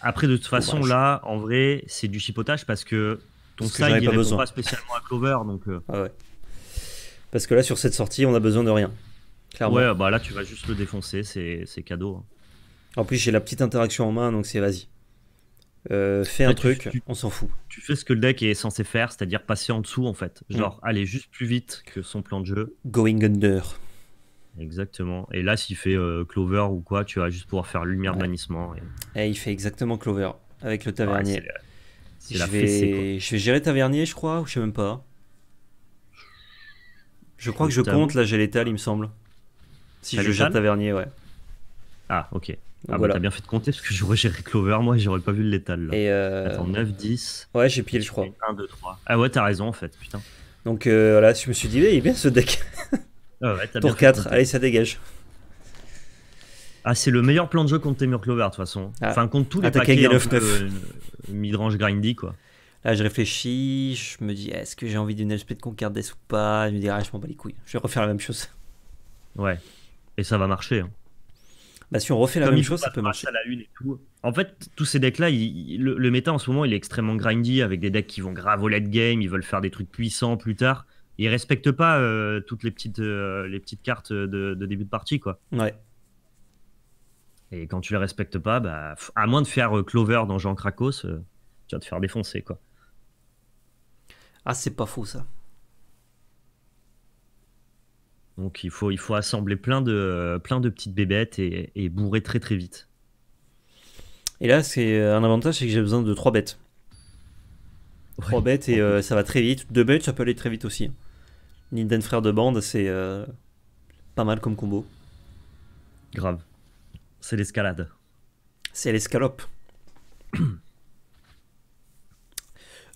Après, de toute bah, façon, là, en vrai, c'est du chipotage parce que ton ça side il pas, répond pas spécialement à Clover, donc. Ah parce que là, sur cette sortie, on a besoin de rien. Ouais, bah là, tu vas juste le défoncer, c'est cadeau. Hein. En plus, j'ai la petite interaction en main, donc c'est vas-y. Euh, fais un truc, on s'en fout. Tu fais ce que le deck est censé faire, c'est-à-dire passer en dessous en fait. Mm. Genre aller juste plus vite que son plan de jeu. Going under. Exactement. Et là, s'il fait euh, Clover ou quoi, tu vas juste pouvoir faire lumière banissement. bannissement. Et... Eh, il fait exactement Clover avec le tavernier. je, vais... je vais gérer tavernier, je crois, ou je sais même pas. Je crois que je compte, là j'ai l'étale il me semble. Si je Tavernier, ouais. Ah, ok. Ah, bah, t'as bien fait de compter parce que j'aurais géré Clover, moi j'aurais pas vu le létal. Là. Et euh, Attends, 9, 10. Ouais, j'ai pile, je crois. 1, 2, 3. Ah ouais, t'as raison en fait, putain. Donc euh, voilà, je me suis dit, eh, il est bien ce deck. Ah Tour 4, allez, ça dégage. Ah, c'est le meilleur plan de jeu contre murs Clover de toute façon. Ah. Enfin, contre tous les paquets 9, euh, midrange grindy quoi. Là, je réfléchis, je me dis, est-ce que j'ai envie d'une LSP de Conquer ou pas Je me dis, ah, je m'en bats les couilles, je vais refaire la même chose. Ouais, et ça va marcher. Hein. Bah, si on refait la même chose, ça peut marcher. À la et tout. En fait, tous ces decks-là, le, le méta en ce moment, il est extrêmement grindy avec des decks qui vont grave au late game, ils veulent faire des trucs puissants plus tard. Ils respectent pas euh, toutes les petites, euh, les petites cartes de, début de partie, quoi. Ouais. Et quand tu les respectes pas, bah, à moins de faire euh, Clover dans Jean Krakos, tu vas te faire défoncer, quoi. Ah, c'est pas faux ça. Donc il faut, il faut assembler plein de, plein de petites bébêtes et, bourrer très très vite. Et là, c'est euh, un avantage, c'est que j'ai besoin de 3 bêtes. 3 bêtes et euh, ça va très vite. 2 bêtes, ça peut aller très vite aussi. Ninden frère de bande, c'est euh, pas mal comme combo. Grave. C'est l'escalade. C'est l'escalope.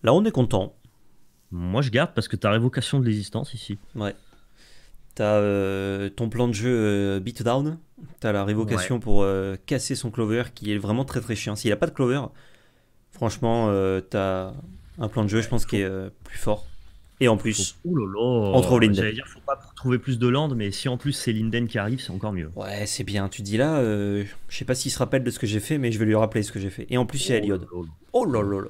là, on est content. Moi, je garde parce que t'as révocation de l'existence ici. Ouais. T'as euh, ton plan de jeu beat euh, Beatdown. T'as la révocation pour euh, casser son clover qui est vraiment très très chiant. S'il n'a pas de clover, franchement, t'as un plan de jeu, je pense, qui est plus fort. Et en plus, entre Linden. J'allais dire, faut pas trouver plus de land, mais si en plus c'est Linden qui arrive, c'est encore mieux. Ouais, c'est bien. Tu dis là, je sais pas s'il se rappelle de ce que j'ai fait, mais je vais lui rappeler ce que j'ai fait. Et en plus, il y a oh Eliod. Oh là là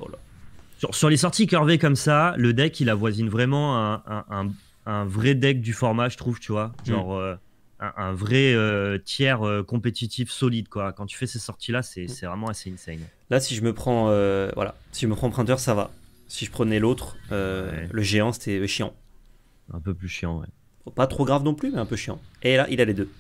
Sur, les sorties curvées comme ça, le deck il avoisine vraiment un un vrai deck du format, je trouve, tu vois. Mm. Genre euh, un, vrai euh, tiers euh, compétitif solide, quoi. Quand tu fais ces sorties-là, c'est mm. vraiment assez insane. Là, si je me prends, voilà, si je me prends Printer, ça va. Si je prenais l'autre, le géant, c'était chiant. Un peu plus chiant, ouais. Pas trop grave non plus, mais un peu chiant. Et là, il a les deux.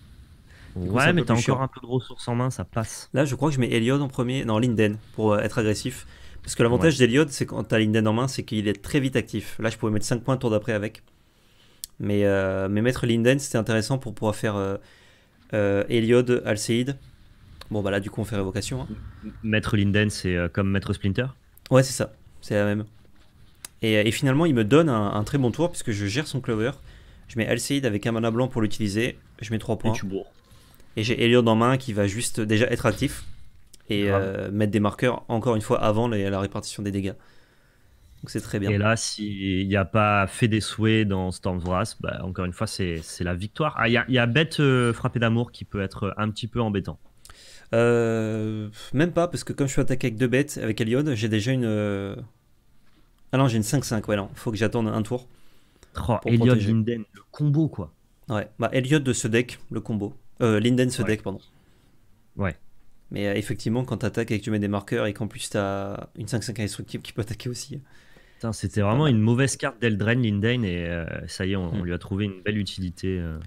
ouais, mais t'as encore un peu de ressources en main, ça passe. Là, je crois que je mets Elliot en premier, non, Linden, pour être agressif. Parce que l'avantage d'Eliode c'est quand t'as Linden en main, c'est qu'il est très vite actif. Là, je pouvais mettre 5 points tour d'après avec. Euh, mais, mettre Linden, c'était intéressant pour pouvoir faire euh, euh, Bon, bah là, du coup, on fait révocation. Hein. Mettre Linden, c'est euh, comme mettre Splinter Ouais, c'est ça. C'est la même. Et, euh, finalement, il me donne un, très bon tour puisque je gère son clover. Je mets Alcéide avec un mana blanc pour l'utiliser. Je mets 3 points. Et Et j'ai Eliod en main qui va juste déjà être actif et euh, mettre des marqueurs encore une fois avant la répartition des dégâts. Donc c'est très bien. Et là, s'il n'y a pas fait des souhaits dans Stormvras, bah, encore une fois, c'est la victoire. Ah, il y, a, Bête frappé euh, frappée d'amour qui peut être un petit peu embêtant. Euh, même pas, parce que comme je suis attaqué avec deux bêtes, avec Eliod, j'ai déjà une. Ah non, j'ai une 5-5, ouais, faut que j'attende un tour. Oh, Eliod, Linden, le combo quoi. Ouais, bah Eliod de ce deck, le combo. Euh, Linden ce deck, pardon. Ouais. Mais euh, effectivement, quand t'attaques et que tu mets des marqueurs et qu'en plus t'as une 5-5 indestructible qui peut attaquer aussi. Hein. C'était vraiment une mauvaise carte d'Eldraine Lindane et euh, ça y est, on, mm. lui a trouvé une belle utilité. Euh.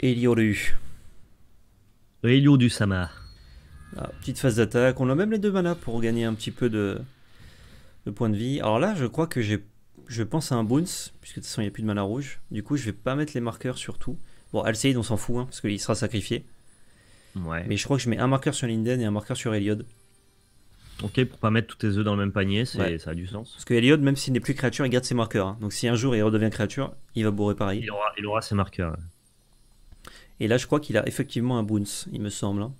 Elioru. du Sama. Ah, petite phase d'attaque, on a même les deux manas pour gagner un petit peu de, de points de vie. Alors là, je crois que j'ai je pense à un Bruns puisque de toute façon il n'y a plus de mana rouge. Du coup, je vais pas mettre les marqueurs sur tout. Bon, Alcéide, on s'en fout, hein, parce qu'il sera sacrifié. Mais je crois que je mets un marqueur sur Linden et un marqueur sur Eliod. Ok, pour pas mettre tous tes œufs dans le même panier, ça a du sens. Parce que Eliod, même s'il n'est plus créature, il garde ses marqueurs. Hein. Donc si un jour il redevient créature, il va bourrer pareil. Il aura, ses marqueurs. Et là, je crois qu'il a effectivement un Boons il me semble. Hein.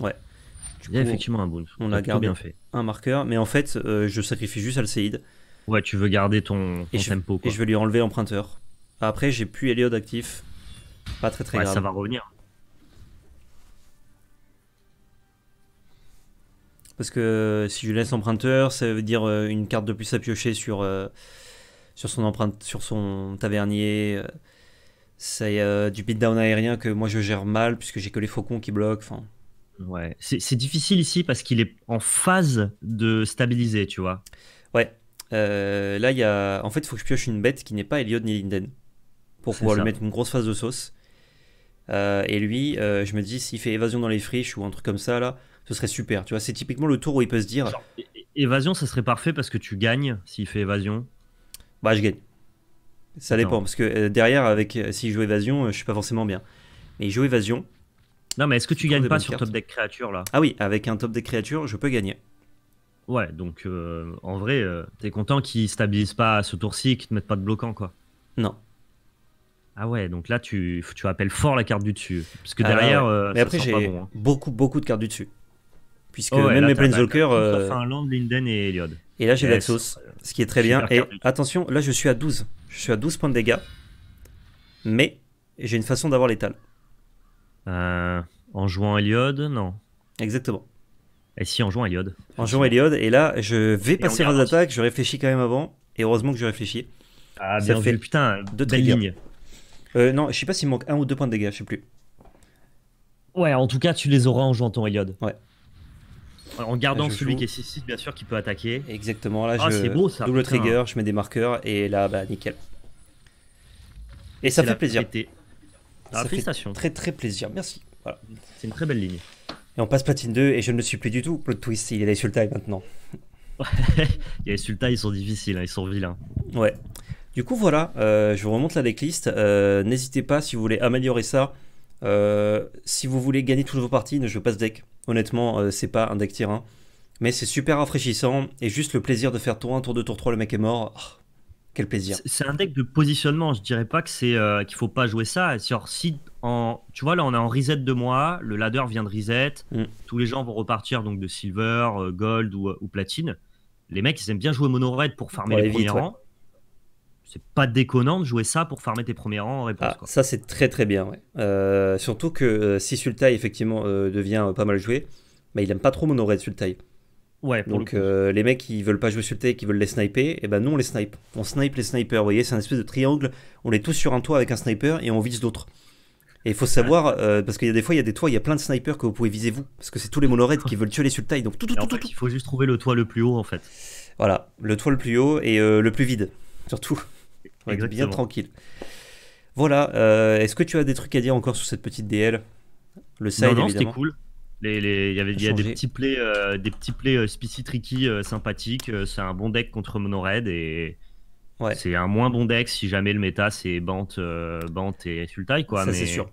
Ouais. il a effectivement un Boons On a gardé bien fait. un marqueur, mais en fait, euh, je sacrifie juste Alcéide. Ouais, tu veux garder ton, et tempo. Et je vais lui enlever l'emprunteur. Après, j'ai plus Eliod actif. Pas très très grave. Ça va revenir. Parce que euh, si je laisse emprunteur, ça veut dire euh, une carte de plus à piocher sur, euh, sur son empreinte, sur son tavernier. C'est euh, du beatdown aérien que moi je gère mal puisque j'ai que les faucons qui bloquent. Enfin. Ouais, c'est difficile ici parce qu'il est en phase de stabiliser, tu vois. Ouais. là, il y a. En fait, il faut que je pioche une bête qui n'est pas Elliot ni Linden pour pouvoir le lui mettre une grosse phase de sauce. et lui, je me dis, s'il fait évasion dans les friches ou un truc comme ça, là, ce serait super. Tu vois, c'est typiquement le tour où il peut se dire. évasion, ça serait parfait parce que tu gagnes s'il fait évasion. Bah, je gagne. Ça dépend, parce que euh, derrière, avec euh, s'il joue évasion, euh, je suis pas forcément bien. Mais il joue évasion. Non, mais est-ce que tu gagnes pas sur top deck créature là Ah oui, avec un top deck créature, je peux gagner. Ouais, donc en vrai, t'es content qu'ils stabilise pas ce tour-ci, qu'ils te mette pas de bloquant quoi Non. Ah ouais, donc là tu, tu appelles fort la carte du dessus. Parce que ah, derrière. mais après, j'ai hein. beaucoup, beaucoup de cartes du dessus puisque oh même mes Planeswalkers. Euh, Linden et Eliod. Et là, j'ai sauce ce qui est très bien. Et attention, là, je suis à 12. Je suis à 12 points de dégâts, mais j'ai une façon d'avoir l'étal. Euh, en jouant Eliod, non. Exactement. Et si, en jouant Eliod. En jouant Eliod, et là, je vais passer en attaques, je réfléchis quand même avant, et heureusement que je réfléchis. Ah, ça bien fait le putain, deux euh, non, je sais pas s'il manque un ou deux points de dégâts, je sais plus. Ouais, en tout cas, tu les auras en jouant ton Eliod. Ouais. En gardant celui qui est 6 bien sûr, qui peut attaquer. Exactement, là, ah, je beau, ça, double trigger, je mets des marqueurs, et là, bah, nickel. Et ça fait plaisir. Ah, ça fait très très plaisir, merci. Voilà. C'est une très belle ligne. Et on passe platine 2, et je ne le suis plus du tout. Le twist, il est les Sultai maintenant. les Sultai, ils sont difficiles, hein, ils sont vilains. Ouais. Du coup, voilà, euh, je vous remonte la decklist. Euh, n'hésitez pas si vous voulez améliorer ça. Euh, si vous voulez gagner toutes vos parties, ne jouez pas deck. Honnêtement, euh, c'est pas un deck tyran. Mais c'est super rafraîchissant et juste le plaisir de faire tour 1, tour 2, tour 3, le mec est mort. Ah, quel plaisir. C'est un deck de positionnement, je dirais pas que c'est euh, qu'il faut pas jouer ça. si en, tu vois là on est en reset de moi, le ladder vient de reset, mm. tous les gens vont repartir donc de silver, euh, gold ou, platine. Les mecs ils aiment bien jouer mono red pour farmer les premiers c'est pas déconnant de jouer ça pour farmer tes premiers rangs en réponse. Ah, ça, c'est très très bien. Euh, surtout que euh, si Sultai, effectivement, euh, devient pas mal joué, mais bah, il aime pas trop mono Sultai. Ouais, Donc les mecs qui veulent pas jouer Sultai, qui veulent les sniper, et ben bah, nous on les snipe. On snipe les snipers, vous voyez, c'est un espèce de triangle. On est tous sur un toit avec un sniper et on vise d'autres. Et il faut savoir, parce qu'il y a des fois, il y a des toits, il y a plein de snipers que vous pouvez viser vous. Parce que c'est tous les monoraids qui veulent tuer les sultai. Donc Il faut juste trouver le toit le plus haut en fait. Voilà, le toit le plus haut et le plus vide, surtout bien tranquille. Voilà. Euh, est-ce que tu as des trucs à dire encore sur cette petite DL Le side, non, non, c'était cool. Les, les, y avait, il y a des petits plays, euh, des petits plays euh, spicy tricky sympathiques. C'est un bon deck contre mono et ouais. c'est un moins bon deck si jamais le méta c'est Bant, Bant et Sultai quoi. Ça c'est sûr.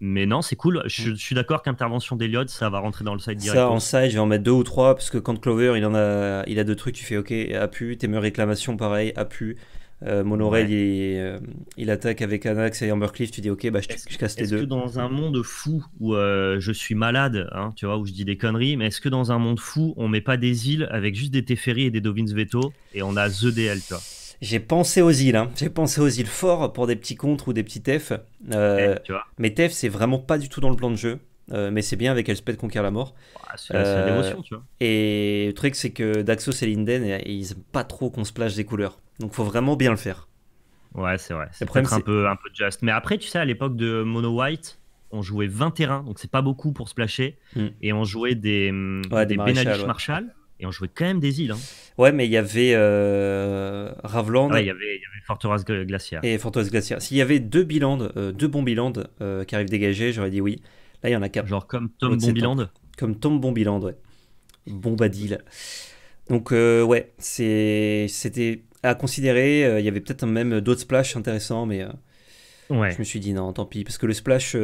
Mais non, c'est cool. Je, mm. suis d'accord qu'intervention d'Eliot ça va rentrer dans le side direct. Ça, en side, je vais en mettre deux ou trois parce que quand Clover il en a, il a deux trucs, tu fais ok, pu tes réclamations pareil, pu euh, euh, il, attaque avec un axe et Ambercliff, tu dis ok, bah, je, casse les deux. Est-ce que dans un monde fou où euh, je suis malade, hein, tu vois, où je dis des conneries, mais est-ce que dans un monde fou, on met pas des îles avec juste des Teferi et des Dovins Veto et on a The DL, j'ai pensé aux îles, hein. j'ai pensé aux îles fort pour des petits contres ou des petits euh, eh, Tu vois. mais TEF, c'est vraiment pas du tout dans le plan de jeu. Euh, mais c'est bien avec Elspeth conquiert la mort. c'est l'émotion, euh, tu vois. Et le truc, c'est que Daxos et Linden, ils aiment pas trop qu'on se des couleurs. Donc faut vraiment bien le faire. Ouais, c'est vrai. C'est peut-être un peu, un peu just. Mais après, tu sais, à l'époque de Mono White, on jouait 20 terrains, donc c'est pas beaucoup pour se hmm. Et on jouait des, hmm, ouais, des, Marshall, Et on jouait quand même des îles. Hein. Ouais, mais il y avait euh, Ravland. il y avait, Forteresse Glaciaire. Et Forteresse Glaciaire. S'il y avait deux bilands euh, deux bons bilands qui arrivent dégagés, j'aurais dit oui il y en a qu'un. Genre comme Tom Bombiland Comme Tom Bombiland, ouais. Bombadil. Donc, euh, ouais, c'était à considérer. Euh, il y avait peut-être même d'autres splashs intéressants, mais euh, ouais. je me suis dit non, tant pis. Parce que le splash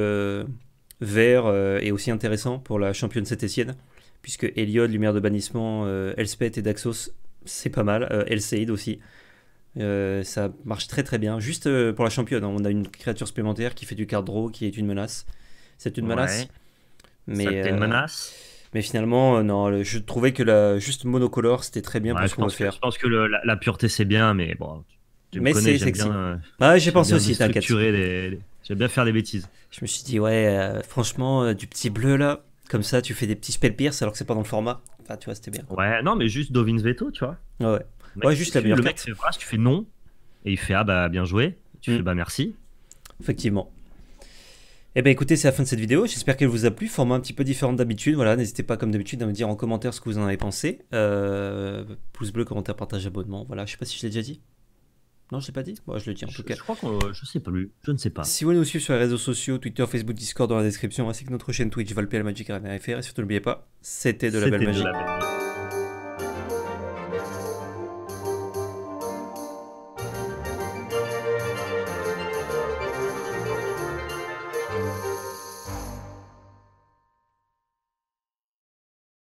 vert est aussi intéressant pour la championne sienne puisque Eliod, Lumière de Bannissement, Elspeth et Daxos, c'est pas mal. Elseid aussi. ça marche très très bien. Juste pour la championne, hein, on a une créature supplémentaire qui fait du card draw, qui est une menace c'est une menace. Mais, euh, menace. Mais finalement, euh, non, je trouvais que la, juste monocolore, c'était très bien pour ce qu'on faire. Je pense que la, pureté, c'est bien, mais bon. mais c'est euh, ah, j'ai pensé aussi, t'inquiète. J'aime bien faire des bêtises. Je me suis dit, ouais, franchement, du petit bleu là, comme ça, tu fais des petits spell pierce alors que c'est pas dans le format. Enfin, tu vois, c'était bien. Ouais, non, mais juste Dovin's Veto, tu vois. Ouais, juste la meilleure Le mec c'est tu fais non, et il fait ah bah bien joué, tu hmm. fais bah merci. Effectivement. Eh bien écoutez, c'est la fin de cette vidéo, j'espère qu'elle vous a plu, format un petit peu différent d'habitude, voilà, n'hésitez pas comme d'habitude à me dire en commentaire ce que vous en avez pensé, euh, pouce bleu, commentaire, partage, abonnement, voilà, je sais pas si je l'ai déjà dit. Non, je l'ai pas dit Moi, Je le dis en tout cas. Je crois euh, sais pas je ne sais pas. Si vous voulez nous suivre sur les réseaux sociaux, Twitter, Facebook, Discord dans la description, ainsi que notre chaîne Twitch, magic et surtout n'oubliez pas, c'était de la belle magie.